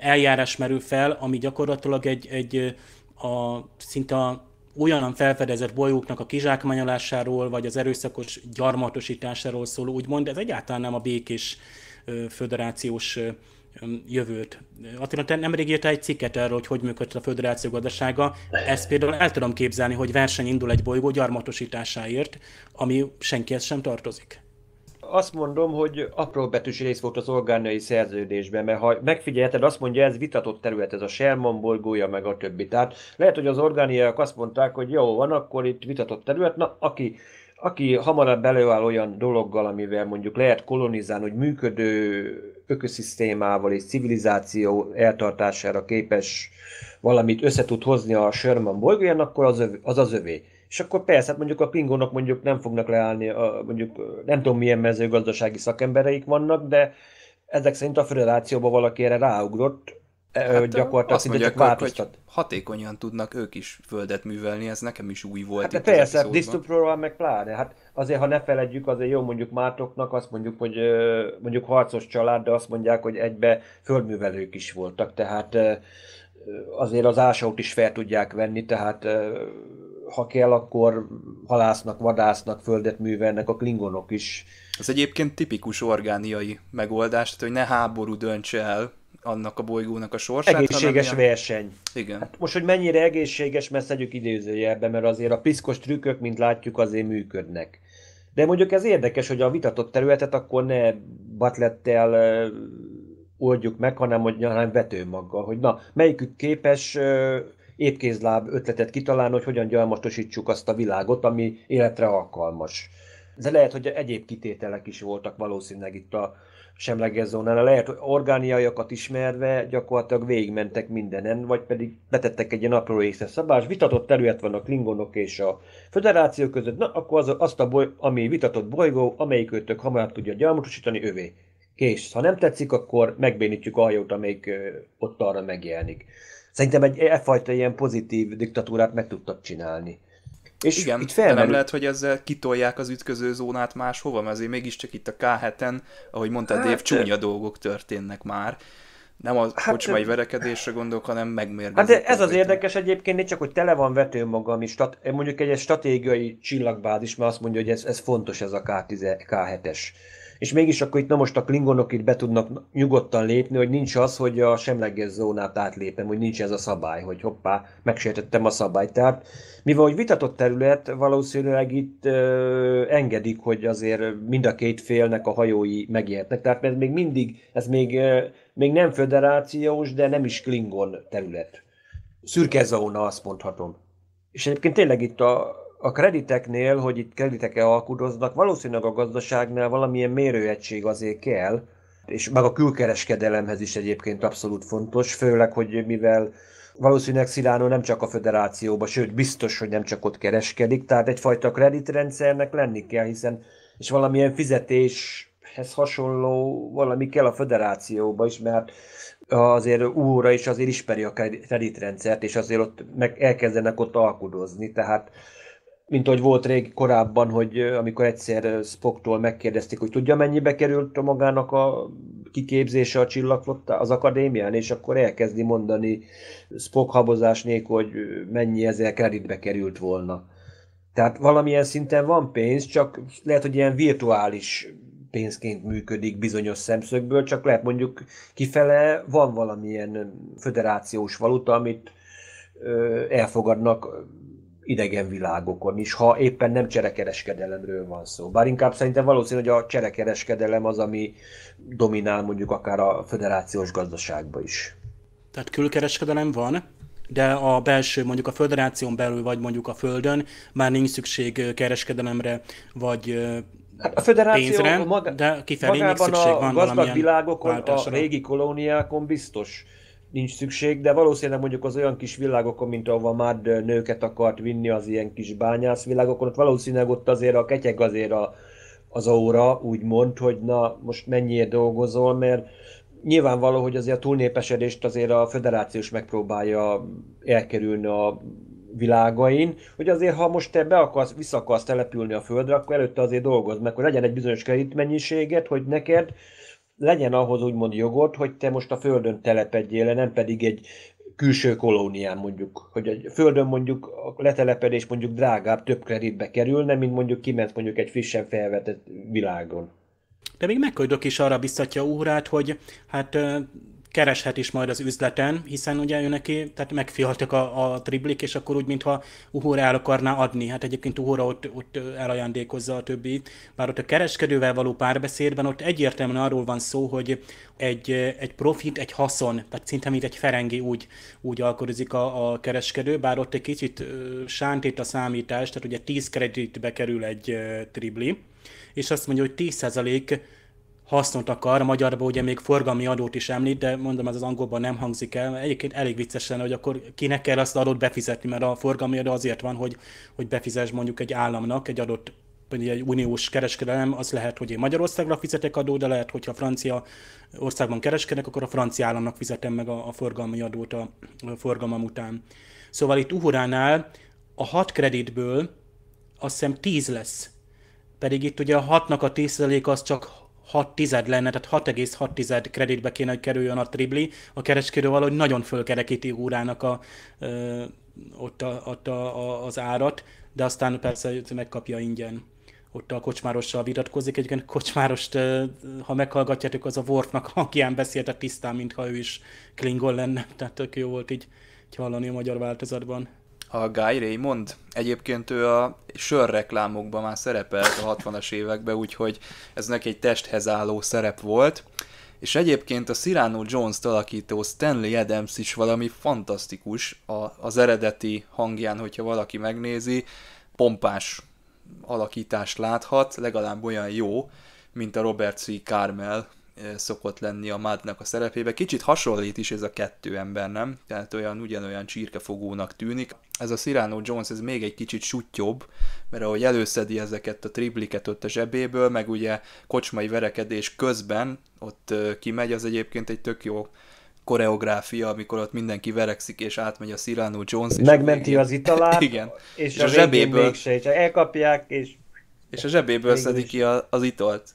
eljárás merül fel, ami gyakorlatilag egy, egy a, szinte a olyan felfedezett bolyóknak a kizsákmányolásáról, vagy az erőszakos gyarmatosításáról szóló, úgymond ez egyáltalán nem a békés föderációs jövőt. Attila, te nemrég írtál egy cikket erről, hogy hogy működött a föderáció gazdasága. Ezt például el tudom képzelni, hogy verseny indul egy bolygó gyarmatosításáért, ami senkihez sem tartozik. Azt mondom, hogy apró betűs rész volt az orgánai szerződésben, mert ha megfigyelheted, azt mondja, ez vitatott terület, ez a Sherman bolygója, meg a többi. Tehát lehet, hogy az orgániak azt mondták, hogy jó, van, akkor itt vitatott terület, na, aki aki hamarabb előáll olyan dologgal, amivel mondjuk lehet kolonizálni, hogy működő ökoszisztémával és civilizáció eltartására képes valamit összetud hozni a Sherman bolygóján, akkor az, öv, az az övé. És akkor persze, hát mondjuk a klingonok mondjuk nem fognak leállni, a, mondjuk nem tudom milyen mezőgazdasági szakembereik vannak, de ezek szerint a föderációban valaki erre ráugrott, Hát, gyakorlatilag azt mondják, változtat. Hogy hatékonyan tudnak ők is földet művelni, ez nekem is új volt. Hát itt persze, hát disztupróval meg pláne. Hát azért, ha ne feledjük, azért jó mondjuk Mártoknak azt mondjuk, hogy mondjuk harcos család, de azt mondják, hogy egybe földművelők is voltak, tehát azért az ásót is fel tudják venni, tehát ha kell, akkor halásznak, vadásznak, földet művelnek a klingonok is. Ez egyébként tipikus orgániai megoldás, tehát hogy ne háború döntse el, annak a bolygónak a sorsát. Egészséges hanem, verseny. Igen. Hát most, hogy mennyire egészséges, mert szedjük idézőjelbe, mert azért a piszkos trükkök, mint látjuk, azért működnek. De mondjuk ez érdekes, hogy a vitatott területet akkor ne batlettel oldjuk meg, hanem, hogy, hanem vetőmaggal, hogy na, melyikük képes épkézláb ötletet kitalálni, hogy hogyan gyalmastosítsuk azt a világot, ami életre alkalmas. De lehet, hogy egyéb kitételek is voltak valószínűleg itt a semleges zónára. Lehet, hogy orgániaiakat ismerve gyakorlatilag végigmentek mindenen, vagy pedig betettek egy ilyen apró szabás. vitatott terület van a klingonok és a föderáció között, na akkor az, azt a boly, ami vitatott bolygó, amelyik őtök hamarabb tudja gyalmatosítani, övé. Kész. Ha nem tetszik, akkor megbénítjuk a hajót, amelyik ott arra megjelenik. Szerintem egy e fajta ilyen pozitív diktatúrát meg tudtak csinálni. És Igen, itt felmerül... nem lehet, hogy ezzel kitolják az ütköző zónát máshova, mert azért mégiscsak itt a K7-en, ahogy mondtad, hát, Dév, csúnya dolgok történnek már. Nem a hát, kocsmai verekedésre gondolok, hanem megmérgezik. Hát ez az érdekes egyébként, csak hogy tele van vető maga, ami stat, mondjuk egy, egy stratégiai csillagbázis, mert azt mondja, hogy ez, ez fontos ez a K10, K7-es és mégis akkor itt na most a klingonok itt be tudnak nyugodtan lépni, hogy nincs az, hogy a semleges zónát átlépem, hogy nincs ez a szabály, hogy hoppá, megsértettem a szabályt. Tehát mivel hogy vitatott terület, valószínűleg itt ö, engedik, hogy azért mind a két félnek a hajói megijednek. Tehát mert még mindig, ez még, ö, még nem föderációs, de nem is klingon terület. Szürke zóna, azt mondhatom. És egyébként tényleg itt a a krediteknél, hogy itt kreditek-e alkudoznak, valószínűleg a gazdaságnál valamilyen mérőegység azért kell, és meg a külkereskedelemhez is egyébként abszolút fontos, főleg, hogy mivel valószínűleg Szilánó nem csak a federációba, sőt biztos, hogy nem csak ott kereskedik, tehát egyfajta kreditrendszernek lenni kell, hiszen és valamilyen fizetéshez hasonló valami kell a federációba is, mert azért úra is azért ismeri a kreditrendszert, és azért ott meg elkezdenek ott alkudozni, tehát mint ahogy volt rég korábban, hogy amikor egyszer Spocktól megkérdezték, hogy tudja mennyibe került a magának a kiképzése a csillagflotta az akadémián, és akkor elkezdi mondani Spock habozás nélkül, hogy mennyi ezzel kreditbe került volna. Tehát valamilyen szinten van pénz, csak lehet, hogy ilyen virtuális pénzként működik bizonyos szemszögből, csak lehet mondjuk kifele van valamilyen föderációs valuta, amit elfogadnak idegen világokon is, ha éppen nem cserekereskedelemről van szó. Bár inkább szerintem valószínű, hogy a cserekereskedelem az, ami dominál mondjuk akár a föderációs gazdaságba is. Tehát külkereskedelem van, de a belső, mondjuk a föderáción belül, vagy mondjuk a földön már nincs szükség kereskedelemre, vagy Hát a föderáció pénzre, maga, de kifelé magában még szükség a van gazdag világokon, váltásra. a régi kolóniákon biztos nincs szükség, de valószínűleg mondjuk az olyan kis világokon, mint ahova már nőket akart vinni az ilyen kis bányászvilágokon, ott valószínűleg ott azért a ketyeg azért a, az óra, úgymond, hogy na most mennyiért dolgozol, mert nyilvánvaló, hogy azért a túlnépesedést azért a föderációs megpróbálja elkerülni a világain, hogy azért ha most te be akarsz, vissza akarsz települni a földre, akkor előtte azért dolgozz meg, hogy legyen egy bizonyos kreditmennyiséget, hogy neked legyen ahhoz úgymond jogod, hogy te most a Földön telepedjél nem pedig egy külső kolónián mondjuk, hogy a földön mondjuk a letelepedés mondjuk drágább, több kreditbe kerülne, mint mondjuk kiment mondjuk egy frissen felvetett világon. De még megköldök is arra biztatja úrát, hogy hát kereshet is majd az üzleten, hiszen ugye ő neki, tehát megfialtak a, a triblik, és akkor úgy, mintha Uhura el akarná adni. Hát egyébként Uhura ott, ott elajándékozza a többi. Bár ott a kereskedővel való párbeszédben ott egyértelműen arról van szó, hogy egy, egy profit, egy haszon, tehát szinte mint egy ferengi úgy, úgy alkodozik a, a kereskedő, bár ott egy kicsit sántít a számítás, tehát ugye 10 kreditbe kerül egy tribli, és azt mondja, hogy 10 hasznot akar, magyarban ugye még forgalmi adót is említ, de mondom, ez az angolban nem hangzik el. Egyébként elég vicces lenne, hogy akkor kinek kell azt adót befizetni, mert a forgalmi adó azért van, hogy, hogy befizes mondjuk egy államnak egy adott mondjuk egy uniós kereskedelem, az lehet, hogy én Magyarországra fizetek adót, de lehet, hogyha francia országban kereskedek, akkor a francia államnak fizetem meg a, a forgalmi adót a, a forgalmam után. Szóval itt Uhuránál a hat kreditből azt hiszem tíz lesz pedig itt ugye a hatnak a 10% az csak 6 tized lenne, tehát 6,6 kreditbe kéne, hogy kerüljön a tribli. a kereskedő valahogy nagyon fölkerekíti órának a, ö, ott a, ott a, a, az árat, de aztán persze megkapja ingyen ott a kocsmárossal vitatkozik. Egyébként kocsmárost, ha meghallgatjátok, az a Worfnak hangján beszélt, a tisztán, mintha ő is Klingon lenne. Tehát tök jó volt így, így hallani a magyar változatban a Guy Raymond. Egyébként ő a sörreklámokban már szerepelt a 60-as években, úgyhogy ez neki egy testhez álló szerep volt. És egyébként a Cyrano Jones alakító Stanley Adams is valami fantasztikus a, az eredeti hangján, hogyha valaki megnézi, pompás alakítást láthat, legalább olyan jó, mint a Robert C. Carmel szokott lenni a Madnak a szerepébe. Kicsit hasonlít is ez a kettő ember, nem? Tehát olyan ugyanolyan csirkefogónak tűnik. Ez a Cyrano Jones, ez még egy kicsit suttyobb, mert ahogy előszedi ezeket a tribliket ott a zsebéből, meg ugye kocsmai verekedés közben ott kimegy, az egyébként egy tök jó koreográfia, amikor ott mindenki verekszik, és átmegy a Cyrano Jones. És Megmenti az italát, [LAUGHS] igen. és, és a, a zsebéből. Mégse, és elkapják, és és a zsebéből Végül szedik ki az italt.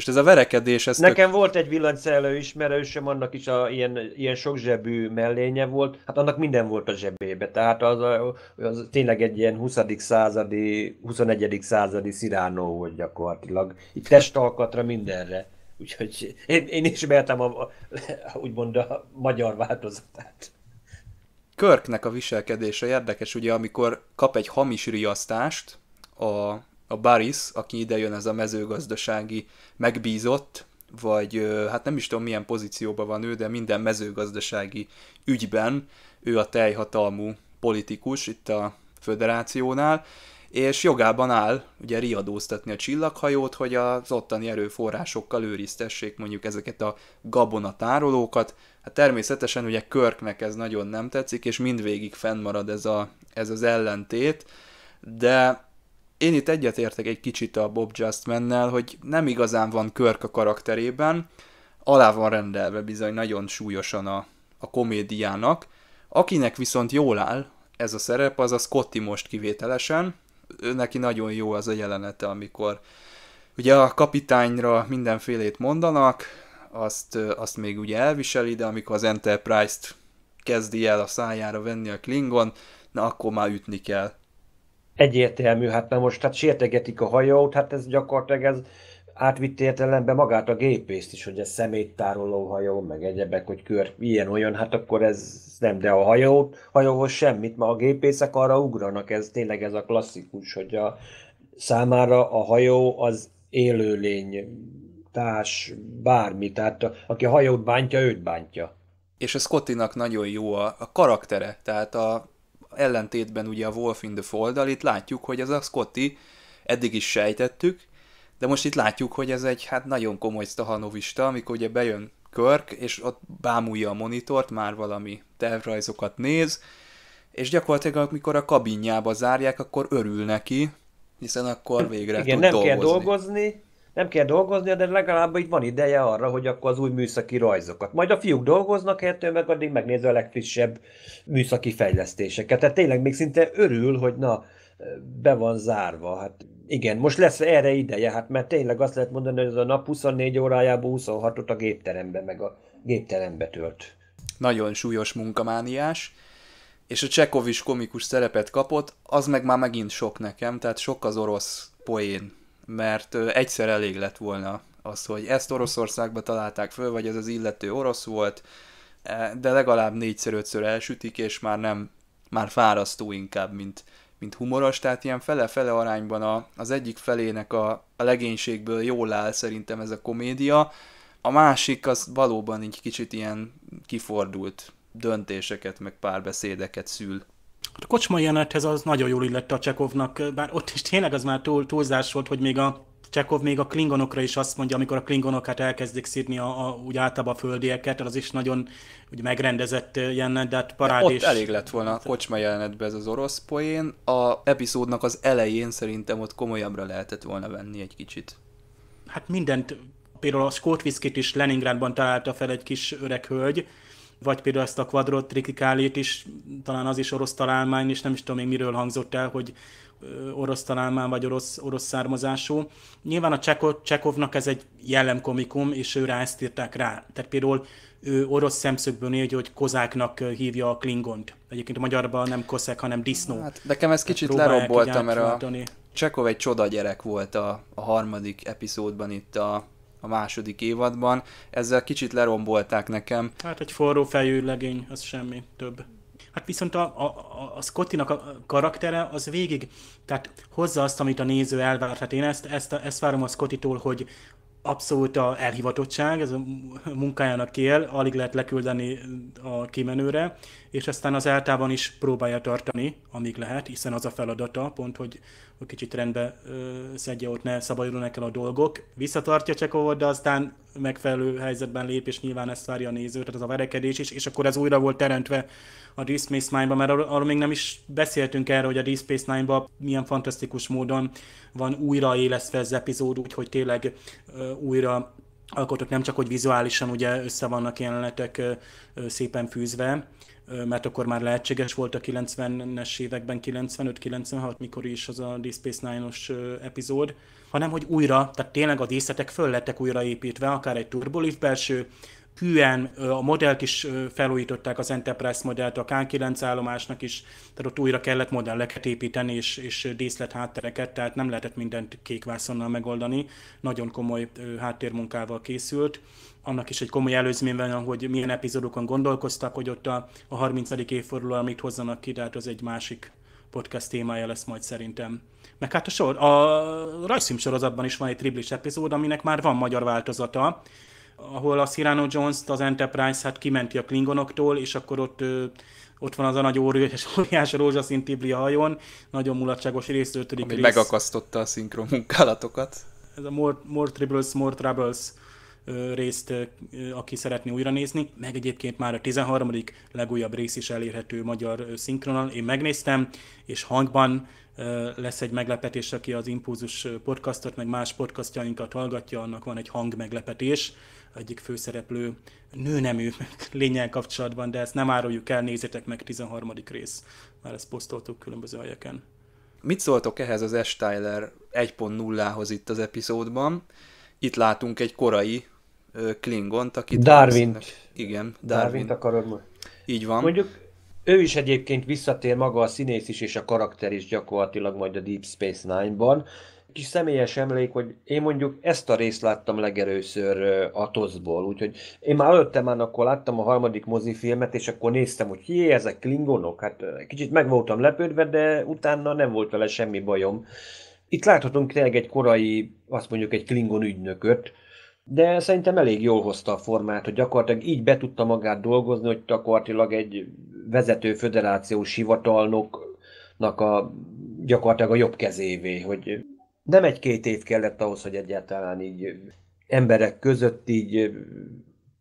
Most ez a verekedés, ez Nekem tök... volt egy villanyszerelő ismerősöm, annak is a, ilyen, ilyen sok zsebű mellénye volt, hát annak minden volt a zsebébe, tehát az, a, az tényleg egy ilyen 20. századi, 21. századi sziránó volt gyakorlatilag, itt testalkatra mindenre. Úgyhogy én, én ismertem a, a, úgymond a magyar változatát. Körknek a viselkedése érdekes, ugye amikor kap egy hamis riasztást a a Baris, aki ide jön, ez a mezőgazdasági megbízott, vagy hát nem is tudom milyen pozícióban van ő, de minden mezőgazdasági ügyben ő a teljhatalmú politikus itt a föderációnál, és jogában áll ugye riadóztatni a csillaghajót, hogy az ottani erőforrásokkal őriztessék mondjuk ezeket a gabonatárolókat. Hát természetesen ugye Körknek ez nagyon nem tetszik, és mindvégig fennmarad ez, a, ez az ellentét, de én itt egyetértek egy kicsit a Bob Justmannel, hogy nem igazán van körk a karakterében, alá van rendelve bizony nagyon súlyosan a, a komédiának. Akinek viszont jól áll ez a szerep, az a Scotty most kivételesen. Ő neki nagyon jó az a jelenete, amikor ugye a kapitányra mindenfélét mondanak, azt, azt még ugye elviseli, de amikor az Enterprise-t kezdi el a szájára venni a Klingon, na akkor már ütni kell egyértelmű, hát mert most hát sértegetik a hajót, hát ez gyakorlatilag ez átvitt értelemben magát a gépészt is, hogy ez szeméttároló hajó, meg egyebek, hogy kör ilyen-olyan, hát akkor ez nem, de a hajó, hajóhoz semmit, ma a gépészek arra ugranak, ez tényleg ez a klasszikus, hogy a számára a hajó az élőlény, társ, bármi, tehát a, aki a hajót bántja, őt bántja. És a Scottinak nagyon jó a, a karaktere, tehát a, ellentétben ugye a Wolf in the fold itt látjuk, hogy ez a Scotty, eddig is sejtettük, de most itt látjuk, hogy ez egy hát nagyon komoly stahanovista, amikor ugye bejön Körk, és ott bámulja a monitort, már valami tervrajzokat néz, és gyakorlatilag amikor a kabinjába zárják, akkor örül neki, hiszen akkor hát végre Igen, tud nem dolgozni. kell dolgozni, nem kell dolgozni, de legalább itt van ideje arra, hogy akkor az új műszaki rajzokat. Majd a fiúk dolgoznak, ettől meg addig megnézi a legfrissebb műszaki fejlesztéseket. Tehát tényleg még szinte örül, hogy na, be van zárva. Hát igen, most lesz erre ideje, hát mert tényleg azt lehet mondani, hogy ez a nap 24 órájából 26-ot a gépterembe, meg a gépterembe tölt. Nagyon súlyos munkamániás, és a Csekov is komikus szerepet kapott, az meg már megint sok nekem, tehát sok az orosz poén mert egyszer elég lett volna az, hogy ezt Oroszországba találták föl, vagy ez az illető orosz volt, e, de legalább négyszer-ötször elsütik, és már nem, már fárasztó inkább, mint, mint humoros, tehát ilyen fele-fele arányban a, az egyik felének a, a legénységből jól áll szerintem ez a komédia, a másik az valóban így kicsit ilyen kifordult döntéseket, meg párbeszédeket szül. A kocsma jelenethez az nagyon jól illette a Csekovnak, bár ott is tényleg az már túl, túlzás volt, hogy még a Csekov még a klingonokra is azt mondja, amikor a klingonokat hát elkezdik szírni a, a, úgy általában a földieket, az is nagyon úgy megrendezett jelenet, de hát parádés. Ott elég lett volna a kocsma jelenetben ez az orosz poén. A epizódnak az elején szerintem ott komolyabbra lehetett volna venni egy kicsit. Hát mindent, például a Scott is Leningrádban találta fel egy kis öreg hölgy, vagy például ezt a kvadrotrikikálét is, talán az is orosz találmány, és nem is tudom még miről hangzott el, hogy orosz találmány vagy orosz, orosz származású. Nyilván a Cseko, Csekovnak ez egy jellemkomikum, és ő rá ezt írták rá. Tehát például ő orosz szemszögből négy, hogy kozáknak hívja a klingont. Egyébként a magyarban nem koszek, hanem disznó. Hát, nekem ez kicsit lerobbolta, mert a Csekov egy csoda gyerek volt a, a harmadik epizódban itt a a második évadban. Ezzel kicsit lerombolták nekem. Hát egy forró fejű legény, az semmi több. Hát viszont a, a, a, a Scottinak a karaktere az végig, tehát hozza azt, amit a néző elvár. Hát én ezt, ezt, ezt várom a Scottitól, hogy abszolút a elhivatottság, ez a munkájának él, alig lehet leküldeni a kimenőre, és aztán az eltában is próbálja tartani, amíg lehet, hiszen az a feladata, pont, hogy hogy kicsit rendbe szedje ott, ne szabadulnak el a dolgok. Visszatartja Csekovot, de aztán megfelelő helyzetben lép, és nyilván ezt várja a néző, tehát az a verekedés is, és akkor ez újra volt teremtve a Deep Space Nine-ba, mert arról, arról még nem is beszéltünk erről, hogy a Deep Space Nine-ba milyen fantasztikus módon van élesztve ez epizód, úgyhogy tényleg ö, újra alkotott, nem csak, hogy vizuálisan ugye össze vannak jelenetek ö, ö, szépen fűzve, mert akkor már lehetséges volt a 90-es években, 95-96, mikor is az a Deep Space Nine-os epizód, hanem hogy újra, tehát tényleg a díszletek föl lettek újraépítve, akár egy turbolift belső, hűen a modellt is felújították, az Enterprise modellt, a K9 állomásnak is, tehát ott újra kellett modelleket építeni és, és díszlet háttereket, tehát nem lehetett mindent kék vászonnal megoldani, nagyon komoly háttérmunkával készült annak is egy komoly van, hogy milyen epizódokon gondolkoztak, hogy ott a, a 30. évforduló, amit hozzanak ki, de hát az egy másik podcast témája lesz majd szerintem. Meg hát a, sor, a rajzfilm sorozatban is van egy triblis epizód, aminek már van magyar változata, ahol a Cyrano Jones-t az Enterprise hát kimenti a klingonoktól, és akkor ott ott van az a nagy óriás, [LAUGHS] óriás rózsaszín Tibli hajón, nagyon mulatságos rész, ötödik Ami rész. megakasztotta a szinkron munkálatokat. Ez a More, more Tribbles, More Troubles részt, aki szeretné újra nézni, meg egyébként már a 13. legújabb rész is elérhető magyar szinkronal. Én megnéztem, és hangban lesz egy meglepetés, aki az Impulzus podcastot, meg más podcastjainkat hallgatja, annak van egy hang meglepetés, egyik főszereplő nőnemű [LAUGHS] lényel kapcsolatban, de ezt nem áruljuk el, nézzétek meg 13. rész, már ezt posztoltuk különböző helyeken. Mit szóltok ehhez az Estyler 10 ához itt az epizódban? Itt látunk egy korai Klingont, akit... Darwin. Igen, Darwin. Darwin akarod majd. Így van. Mondjuk ő is egyébként visszatér maga a színész is, és a karakter is gyakorlatilag majd a Deep Space Nine-ban. Kis személyes emlék, hogy én mondjuk ezt a részt láttam legelőször Atoszból, úgyhogy én már előtte már akkor láttam a harmadik mozifilmet, és akkor néztem, hogy hé ezek klingonok, hát kicsit meg voltam lepődve, de utána nem volt vele semmi bajom. Itt láthatunk tényleg egy korai, azt mondjuk egy klingon ügynököt, de szerintem elég jól hozta a formát, hogy gyakorlatilag így be tudta magát dolgozni, hogy gyakorlatilag egy vezető föderációs hivatalnoknak a gyakorlatilag a jobb kezévé, hogy nem egy-két év kellett ahhoz, hogy egyáltalán így emberek között így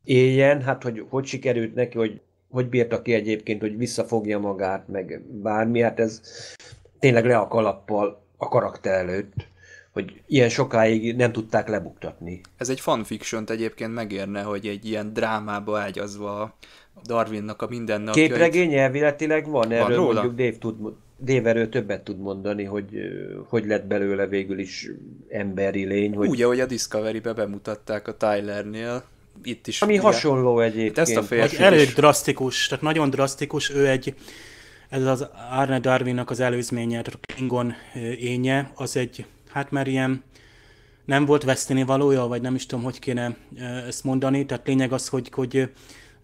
éljen, hát hogy hogy sikerült neki, hogy hogy bírta ki egyébként, hogy visszafogja magát, meg bármi, hát ez tényleg le a kalappal a karakter előtt hogy ilyen sokáig nem tudták lebuktatni. Ez egy fanfiction egyébként megérne, hogy egy ilyen drámába ágyazva a Darwinnak a mindennapjait. Képregény elvéletileg van, van erről róla? mondjuk Dave tud, déverő többet tud mondani, hogy hogy lett belőle végül is emberi lény. Hogy... Úgy, ahogy a Discovery-be bemutatták a Tylernél, itt is. Ami ugye, hasonló egyébként. Ezt a férfi Elég drasztikus, tehát nagyon drasztikus, ő egy, ez az Arne Darwinnak az előzménye, a Klingon énje, az egy hát mert ilyen nem volt veszteni valója, vagy nem is tudom, hogy kéne ezt mondani. Tehát lényeg az, hogy, hogy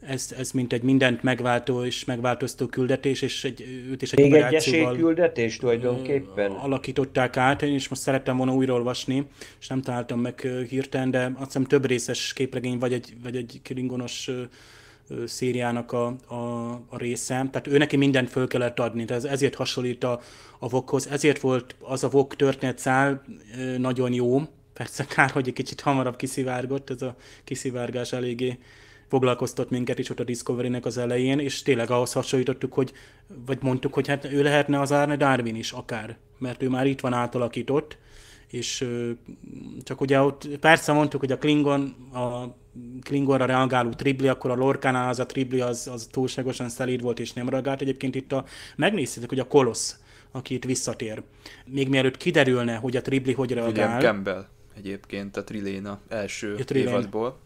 ez, ez mint egy mindent megváltó és megváltoztó küldetés, és egy, őt is egy Még egy küldetés tulajdonképpen. Alakították át, én is most szerettem volna újraolvasni, és nem találtam meg hirtelen, de azt hiszem több részes képregény, vagy egy, vagy egy kiringonos szériának a, a, a része. Tehát ő neki mindent föl kellett adni, tehát ez, ezért hasonlít a, a vokhoz. Ezért volt az a vok történetszál nagyon jó. Persze kár, hogy egy kicsit hamarabb kiszivárgott, ez a kiszivárgás eléggé foglalkoztott minket is ott a Discovery-nek az elején, és tényleg ahhoz hasonlítottuk, hogy, vagy mondtuk, hogy hát ő lehetne az Arne Darwin is akár, mert ő már itt van átalakított, és csak ugye ott persze mondtuk, hogy a Klingon a Klingonra reagáló Tribli, akkor a Lorkánál az a Tribli, az, az túlságosan szelíd volt és nem reagált. Egyébként itt a, megnéztétek, hogy a kolosz, aki itt visszatér. Még mielőtt kiderülne, hogy a Tribli, hogy reagál. William Campbell egyébként a Triléna első a Trilén. évadból.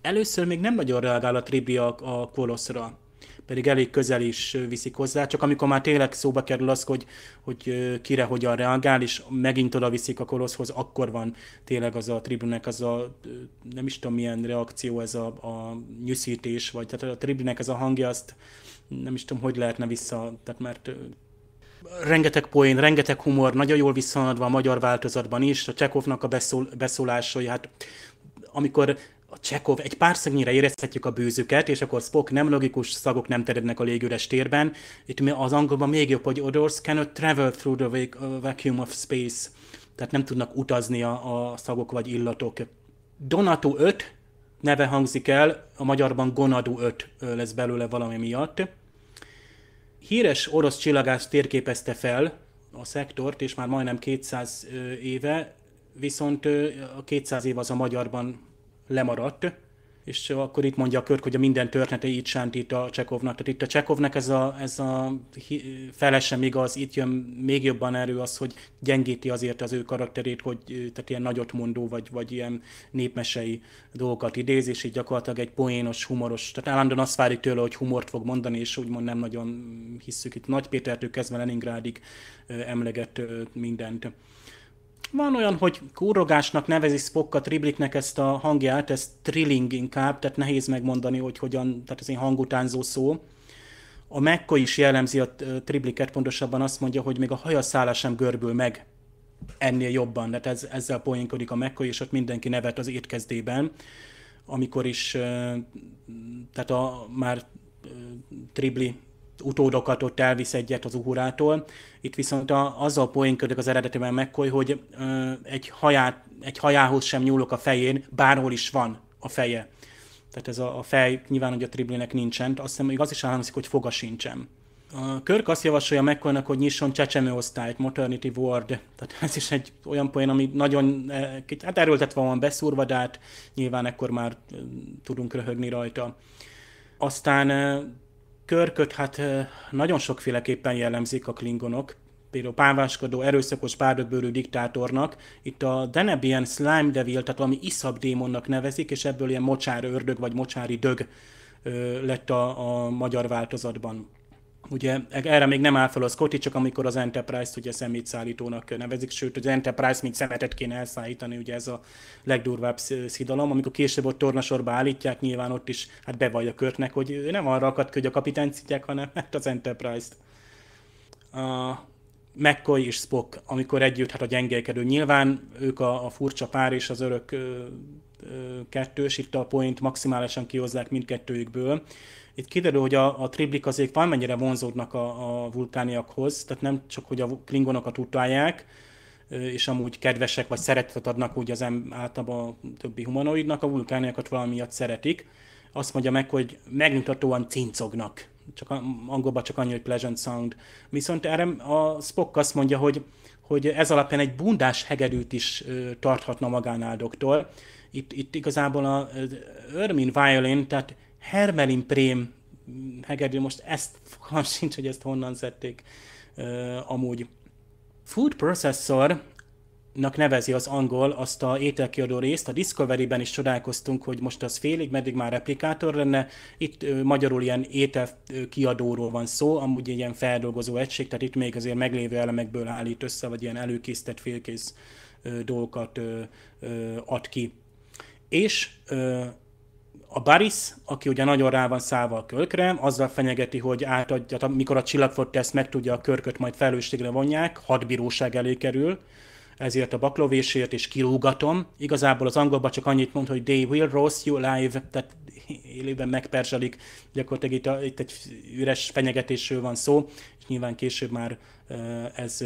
Először még nem nagyon reagál a Tribli a, a Koloszra pedig elég közel is viszik hozzá, csak amikor már tényleg szóba kerül az, hogy, hogy kire hogyan reagál, és megint oda viszik a koroszhoz, akkor van tényleg az a tribünek az a, nem is tudom milyen reakció ez a, a nyűszítés, vagy tehát a tribünek ez a hangja, azt nem is tudom, hogy lehetne vissza, tehát mert rengeteg poén, rengeteg humor, nagyon jól visszaadva a magyar változatban is, a Csekovnak a beszól, beszólásai, hát amikor a Csekov, egy pár szegnyire érezhetjük a bőzüket, és akkor Spock nem logikus szagok nem terednek a légüres térben. Itt az angolban még jobb, hogy odors cannot travel through the vacuum of space. Tehát nem tudnak utazni a, a szagok vagy illatok. Donatu 5 neve hangzik el, a magyarban Gonadu 5 lesz belőle valami miatt. Híres orosz csillagász térképezte fel a szektort, és már majdnem 200 éve, viszont a 200 év az a magyarban lemaradt, és akkor itt mondja a Körk, hogy a minden története így itt a Csekovnak. Tehát itt a Csekovnak ez a, ez a felesem igaz, itt jön még jobban erő az, hogy gyengíti azért az ő karakterét, hogy tehát ilyen nagyot mondó vagy, vagy ilyen népmesei dolgokat idéz, és így gyakorlatilag egy poénos, humoros, tehát állandóan azt várjuk tőle, hogy humort fog mondani, és úgymond nem nagyon hisszük itt Nagy Pétertől kezdve Leningrádig emleget mindent. Van olyan, hogy kúrogásnak nevezi Spock a tribliknek ezt a hangját, ez trilling inkább, tehát nehéz megmondani, hogy hogyan, tehát ez egy hangutánzó szó. A Mekko is jellemzi a tribliket, pontosabban azt mondja, hogy még a hajaszála sem görbül meg ennél jobban, tehát ez, ezzel poénkodik a Mekko, és ott mindenki nevet az étkezdében, amikor is, tehát a már tribli utódokat ott elvisz egyet az uhurától. Itt viszont a, azzal poénködök az eredetiben megkoly, hogy ö, egy, haját, egy hajához sem nyúlok a fején, bárhol is van a feje. Tehát ez a, a fej nyilván, hogy a triblének nincsen. Azt hiszem, még az is elhangzik, hogy foga sincsen. A Körk azt javasolja mccoy hogy nyisson csecsemőosztályt, Maternity Ward. Tehát ez is egy olyan poén, ami nagyon, e, hát erőltetve van beszúrva, de hát nyilván ekkor már tudunk röhögni rajta. Aztán Körköt. hát nagyon sokféleképpen jellemzik a klingonok, például páváskodó, erőszakos, párdögbőrű diktátornak. Itt a Deneb ilyen slime devil, tehát valami iszab démonnak nevezik, és ebből ilyen mocsár ördög vagy mocsári dög lett a, a magyar változatban. Ugye erre még nem áll fel a Scotty, csak amikor az Enterprise-t ugye szemétszállítónak nevezik, sőt, az Enterprise mint szemetet kéne elszállítani, ugye ez a legdurvább szidalom. Amikor később ott tornasorba állítják, nyilván ott is hát bevallja Körtnek, hogy ő nem arra akadt, hogy a kapitány szítják, hanem hát az Enterprise-t. A McCoy és Spock, amikor együtt, hát a gyengelkedő Nyilván ők a, a furcsa pár és az örök ö, ö, kettős, itt a point maximálisan kihozzák mindkettőjükből itt kiderül, hogy a, a triblik azért valamennyire vonzódnak a, a vulkániakhoz, tehát nem csak, hogy a klingonokat utálják, és amúgy kedvesek, vagy szeretet adnak úgy az általában a többi humanoidnak, a vulkániakat valamiatt szeretik. Azt mondja meg, hogy megnyugtatóan cincognak. Csak angolban csak annyi, hogy pleasant sound. Viszont erre a Spock azt mondja, hogy, hogy ez alapján egy bundás hegedűt is tarthatna magánál doktor. Itt, itt igazából a Örmin Violin, tehát Hermelin Prém hegedű, most ezt fogalmam [LAUGHS] sincs, hogy ezt honnan szedték uh, amúgy. Food Processor nak nevezi az angol azt a ételkiadó részt. A Discovery-ben is csodálkoztunk, hogy most az félig, meddig már replikátor lenne. Itt ö, magyarul ilyen ételkiadóról van szó, amúgy ilyen feldolgozó egység, tehát itt még azért meglévő elemekből állít össze, vagy ilyen előkészített, félkész ö, dolgokat ö, ö, ad ki. És ö, a Baris, aki ugye nagyon rá van szállva a kölkre, azzal fenyegeti, hogy átadja, mikor a Csillagfort ezt meg tudja a körköt, majd felelősségre vonják, hadbíróság elé kerül, ezért a baklovésért, és kirúgatom. Igazából az angolban csak annyit mond, hogy they will roast you live, tehát élőben megperzselik, gyakorlatilag itt, a, itt egy üres fenyegetésről van szó, és nyilván később már ez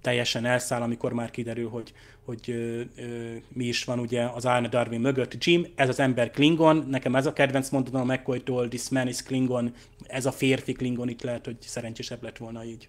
teljesen elszáll, amikor már kiderül, hogy, hogy ö, ö, mi is van ugye az Arne Darwin mögött. Jim, ez az ember Klingon, nekem ez a kedvenc mondanom a mccoy this man is Klingon, ez a férfi Klingon, itt lehet, hogy szerencsésebb lett volna így.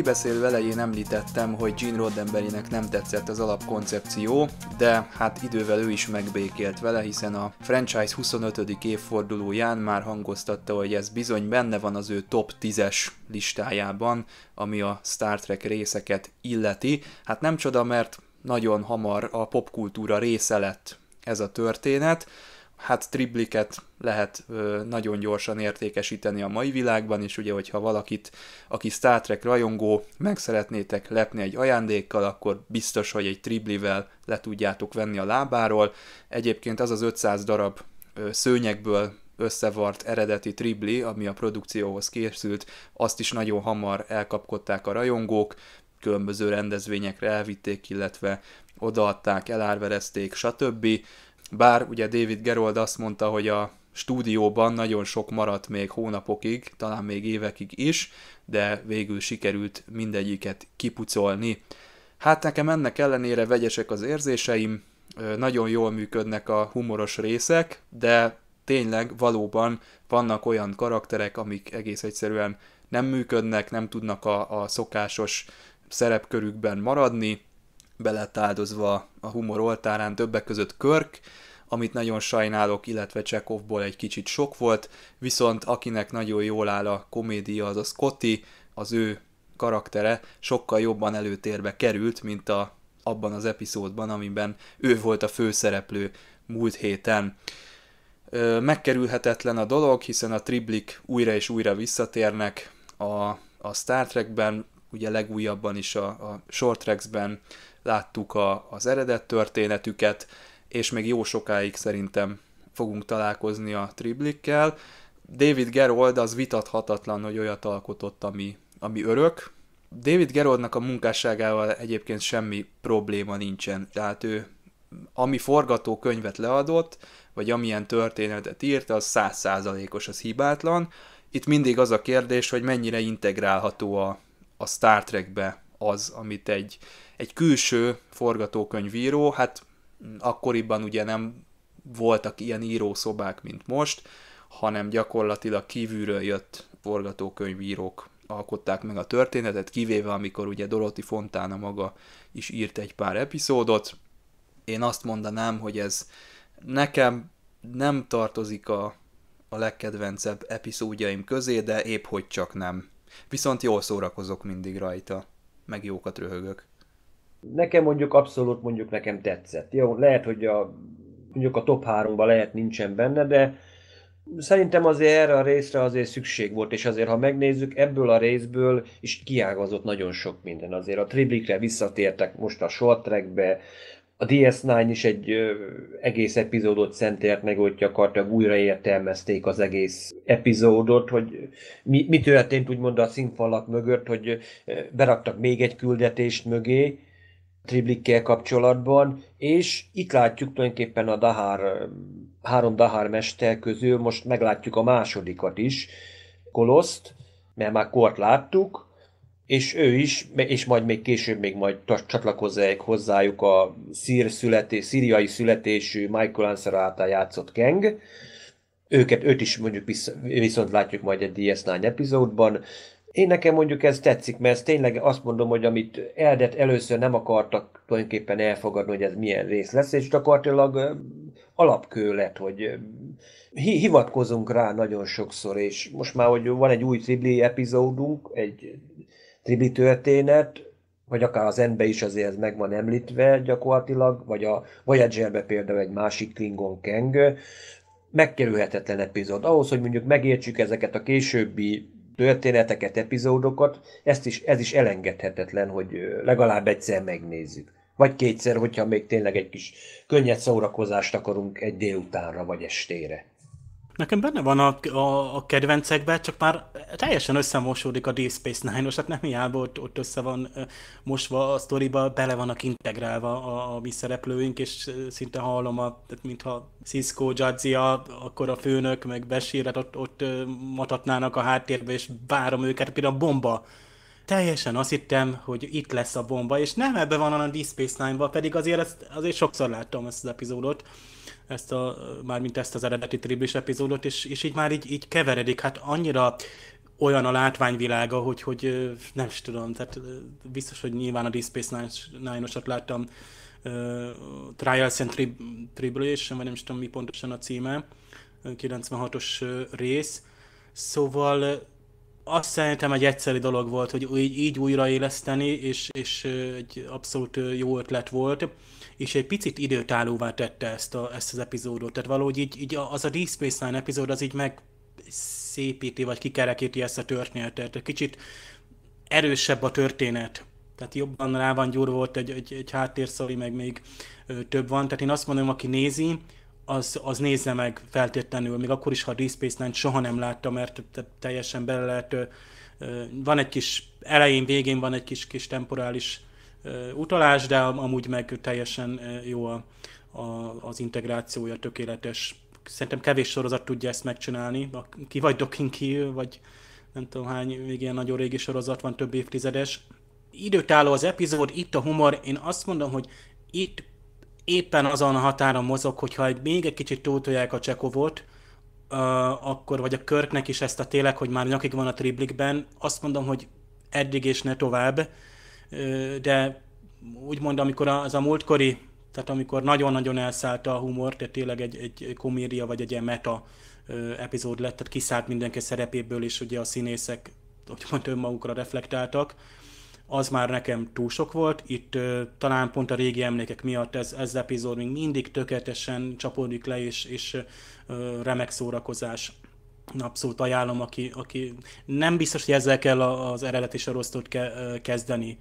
kibeszélő elején említettem, hogy Gene Roddenberrynek nem tetszett az alapkoncepció, de hát idővel ő is megbékélt vele, hiszen a franchise 25. évfordulóján már hangoztatta, hogy ez bizony benne van az ő top 10-es listájában, ami a Star Trek részeket illeti. Hát nem csoda, mert nagyon hamar a popkultúra része lett ez a történet hát tripliket lehet ö, nagyon gyorsan értékesíteni a mai világban, és ugye, hogyha valakit, aki Star Trek rajongó, meg szeretnétek lepni egy ajándékkal, akkor biztos, hogy egy triblivel le tudjátok venni a lábáról. Egyébként az az 500 darab ö, szőnyegből összevart eredeti tribli, ami a produkcióhoz készült, azt is nagyon hamar elkapkodták a rajongók, különböző rendezvényekre elvitték, illetve odaadták, elárverezték, stb. Bár ugye David Gerold azt mondta, hogy a stúdióban nagyon sok maradt még hónapokig, talán még évekig is, de végül sikerült mindegyiket kipucolni. Hát nekem ennek ellenére vegyesek az érzéseim, nagyon jól működnek a humoros részek, de tényleg valóban vannak olyan karakterek, amik egész egyszerűen nem működnek, nem tudnak a, a szokásos szerepkörükben maradni, be lett áldozva a humor oltárán, többek között Körk, amit nagyon sajnálok, illetve Csekovból egy kicsit sok volt, viszont akinek nagyon jól áll a komédia, az a Scotty, az ő karaktere sokkal jobban előtérbe került, mint a, abban az epizódban, amiben ő volt a főszereplő múlt héten. Ö, megkerülhetetlen a dolog, hiszen a Triblik újra és újra visszatérnek a, a Star Trekben, ugye legújabban is a, a Short Treksben, láttuk a, az eredet történetüket, és még jó sokáig szerintem fogunk találkozni a Triblikkel David Gerold az vitathatatlan, hogy olyat alkotott, ami, ami örök. David Geroldnak a munkásságával egyébként semmi probléma nincsen, tehát ő ami forgatókönyvet leadott, vagy amilyen történetet írt, az százszázalékos, az hibátlan. Itt mindig az a kérdés, hogy mennyire integrálható a, a Star Trekbe az, amit egy, egy külső forgatókönyvíró, hát akkoriban ugye nem voltak ilyen írószobák, mint most, hanem gyakorlatilag kívülről jött forgatókönyvírók alkották meg a történetet, kivéve amikor ugye Dorothy Fontána maga is írt egy pár epizódot. Én azt mondanám, hogy ez nekem nem tartozik a, a legkedvencebb epizódjaim közé, de épp hogy csak nem. Viszont jól szórakozok mindig rajta, meg jókat röhögök. Nekem mondjuk abszolút mondjuk nekem tetszett. Jó, lehet, hogy a, mondjuk a top 3-ban lehet nincsen benne, de szerintem azért erre a részre azért szükség volt, és azért, ha megnézzük, ebből a részből is kiágazott nagyon sok minden. Azért a Triblikre visszatértek most a short trackbe, a DS9 is egy ö, egész epizódot szentért meg, hogy gyakorlatilag újra értelmezték az egész epizódot, hogy mi, mi történt úgymond a színfalak mögött, hogy ö, beraktak még egy küldetést mögé, triblikkel kapcsolatban, és itt látjuk tulajdonképpen a Dahár, három Dahár mester közül, most meglátjuk a másodikat is, Koloszt, mert már Kort láttuk, és ő is, és majd még később még majd csatlakozzák hozzájuk a szír születés, szíriai születésű Michael Answer által játszott Keng. Őket, őt is mondjuk visz, viszont látjuk majd egy DS9 epizódban, én nekem mondjuk ez tetszik, mert ez tényleg azt mondom, hogy amit Eldet először nem akartak tulajdonképpen elfogadni, hogy ez milyen rész lesz, és gyakorlatilag alapkő lett, hogy hivatkozunk rá nagyon sokszor, és most már, hogy van egy új tribli epizódunk, egy tribli történet, vagy akár az ember is azért ez meg van említve gyakorlatilag, vagy a voyager például egy másik Klingon Keng, megkerülhetetlen epizód. Ahhoz, hogy mondjuk megértsük ezeket a későbbi történeteket, epizódokat, ezt is, ez is elengedhetetlen, hogy legalább egyszer megnézzük. Vagy kétszer, hogyha még tényleg egy kis könnyed szórakozást akarunk egy délutánra vagy estére. Nekem benne van a, a, a kedvencekben, csak már teljesen összemosódik a Deep Space Nine-os, hát nem hiába ott, ott össze van mosva a sztoriba, bele vannak integrálva a, a mi szereplőink, és szinte hallom, a, tehát mintha Cisco, Jadzia, akkor a főnök, meg Bashir, hát ott, ott matatnának a háttérbe, és várom őket, például a bomba teljesen azt hittem, hogy itt lesz a bomba, és nem ebbe van, a Deep Space Nine-ba, pedig azért, ezt, azért sokszor láttam ezt az epizódot, ezt a, mármint ezt az eredeti triblis epizódot, és, és így már így, így keveredik, hát annyira olyan a látványvilága, hogy, hogy nem is tudom, tehát biztos, hogy nyilván a Deep Space Nine-osat láttam uh, Trials and Trib Tribulation, vagy nem is tudom mi pontosan a címe, 96-os rész, szóval azt szerintem egy egyszerű dolog volt, hogy így, így újraéleszteni, és, és egy abszolút jó ötlet volt és egy picit időtállóvá tette ezt, a, ezt az epizódot. Tehát valahogy így, így az a Deep Space Nine epizód az így meg szépíti, vagy kikerekíti ezt a történetet. Kicsit erősebb a történet. Tehát jobban rá van gyúrva volt egy, egy, egy háttérszori, meg még ö, több van. Tehát én azt mondom, aki nézi, az, az nézze meg feltétlenül, még akkor is, ha a Deep Space Nine soha nem látta, mert teljesen bele lehet, van egy kis elején, végén van egy kis, kis temporális utalás, de amúgy meg teljesen jó a, a, az integrációja, tökéletes. Szerintem kevés sorozat tudja ezt megcsinálni. Ki vagy Dokin ki, vagy nem tudom hány, még ilyen nagyon régi sorozat van, több évtizedes. Időtálló az epizód, itt a humor, én azt mondom, hogy itt éppen azon a határon mozog, hogyha még egy kicsit túltolják a Csekovot, uh, akkor, vagy a Körknek is ezt a télek, hogy már nyakig van a triblikben, azt mondom, hogy eddig és ne tovább, de úgymond, amikor az a múltkori, tehát amikor nagyon-nagyon elszállt a humor, tehát tényleg egy, egy komédia vagy egy ilyen meta epizód lett, tehát kiszállt mindenki szerepéből, és ugye a színészek úgymond önmagukra reflektáltak, az már nekem túl sok volt. Itt ö, talán pont a régi emlékek miatt ez, ez epizód még mindig tökéletesen csapódik le, és, és ö, remek szórakozás abszolút ajánlom, aki, aki nem biztos, hogy ezzel kell az eredeti sorosztót ke, kezdeni,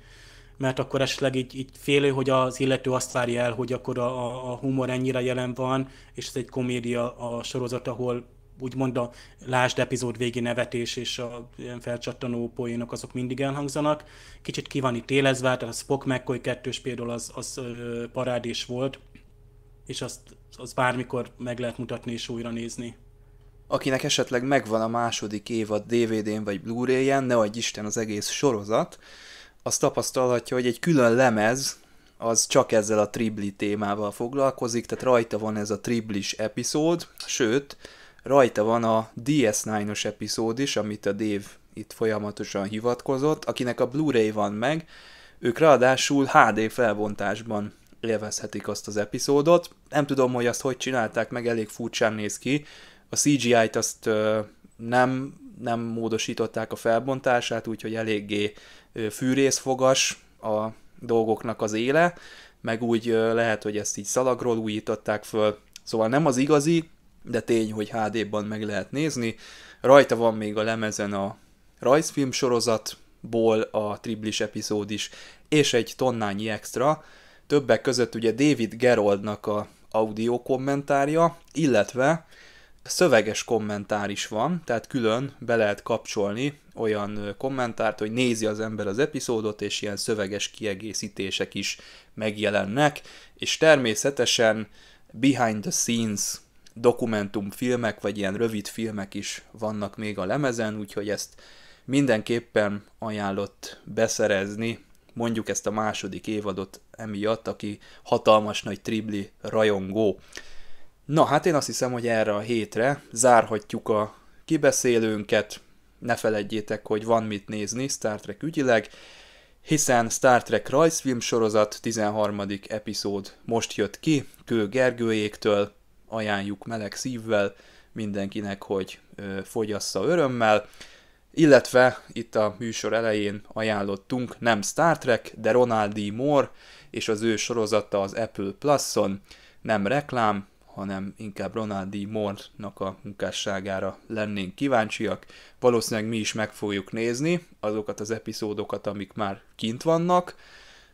mert akkor esetleg így, így félő, hogy az illető azt várja el, hogy akkor a, a humor ennyire jelen van, és ez egy komédia a sorozat, ahol úgymond a lásd epizód végi nevetés és a ilyen felcsattanó poénok azok mindig elhangzanak. Kicsit ki van itt élezve, tehát a Spock McCoy kettős például az, az parádés volt, és azt, az bármikor meg lehet mutatni és újra nézni akinek esetleg megvan a második évad DVD-n vagy Blu-ray-en, ne adj Isten az egész sorozat, az tapasztalhatja, hogy egy külön lemez, az csak ezzel a tribli témával foglalkozik, tehát rajta van ez a triblis epizód, sőt, rajta van a DS9-os epizód is, amit a Dave itt folyamatosan hivatkozott, akinek a Blu-ray van meg, ők ráadásul HD felbontásban élvezhetik azt az epizódot. Nem tudom, hogy azt hogy csinálták meg, elég furcsán néz ki, a CGI-t azt nem, nem módosították a felbontását, úgyhogy eléggé fűrészfogas a dolgoknak az éle, meg úgy lehet, hogy ezt így szalagról újították föl, szóval nem az igazi, de tény, hogy HD-ban meg lehet nézni. Rajta van még a lemezen a rajzfilm sorozatból a triblis epizód is, és egy tonnányi extra, többek között ugye David Geroldnak a audio kommentárja, illetve Szöveges kommentár is van, tehát külön be lehet kapcsolni olyan kommentárt, hogy nézi az ember az epizódot, és ilyen szöveges kiegészítések is megjelennek, és természetesen behind the scenes dokumentumfilmek, vagy ilyen rövid filmek is vannak még a lemezen, úgyhogy ezt mindenképpen ajánlott beszerezni, mondjuk ezt a második évadot emiatt, aki hatalmas nagy tribli rajongó. Na, hát én azt hiszem, hogy erre a hétre zárhatjuk a kibeszélőnket. Ne feledjétek, hogy van mit nézni Star Trek ügyileg, hiszen Star Trek rajzfilm sorozat 13. epizód most jött ki, Kő Gergőjéktől, ajánljuk meleg szívvel mindenkinek, hogy ö, fogyassza örömmel, illetve itt a műsor elején ajánlottunk nem Star Trek, de Ronald D. Moore és az ő sorozata az Apple Plus-on, nem reklám, hanem inkább Ronaldi Moore-nak a munkásságára lennénk kíváncsiak. Valószínűleg mi is meg fogjuk nézni azokat az epizódokat, amik már kint vannak.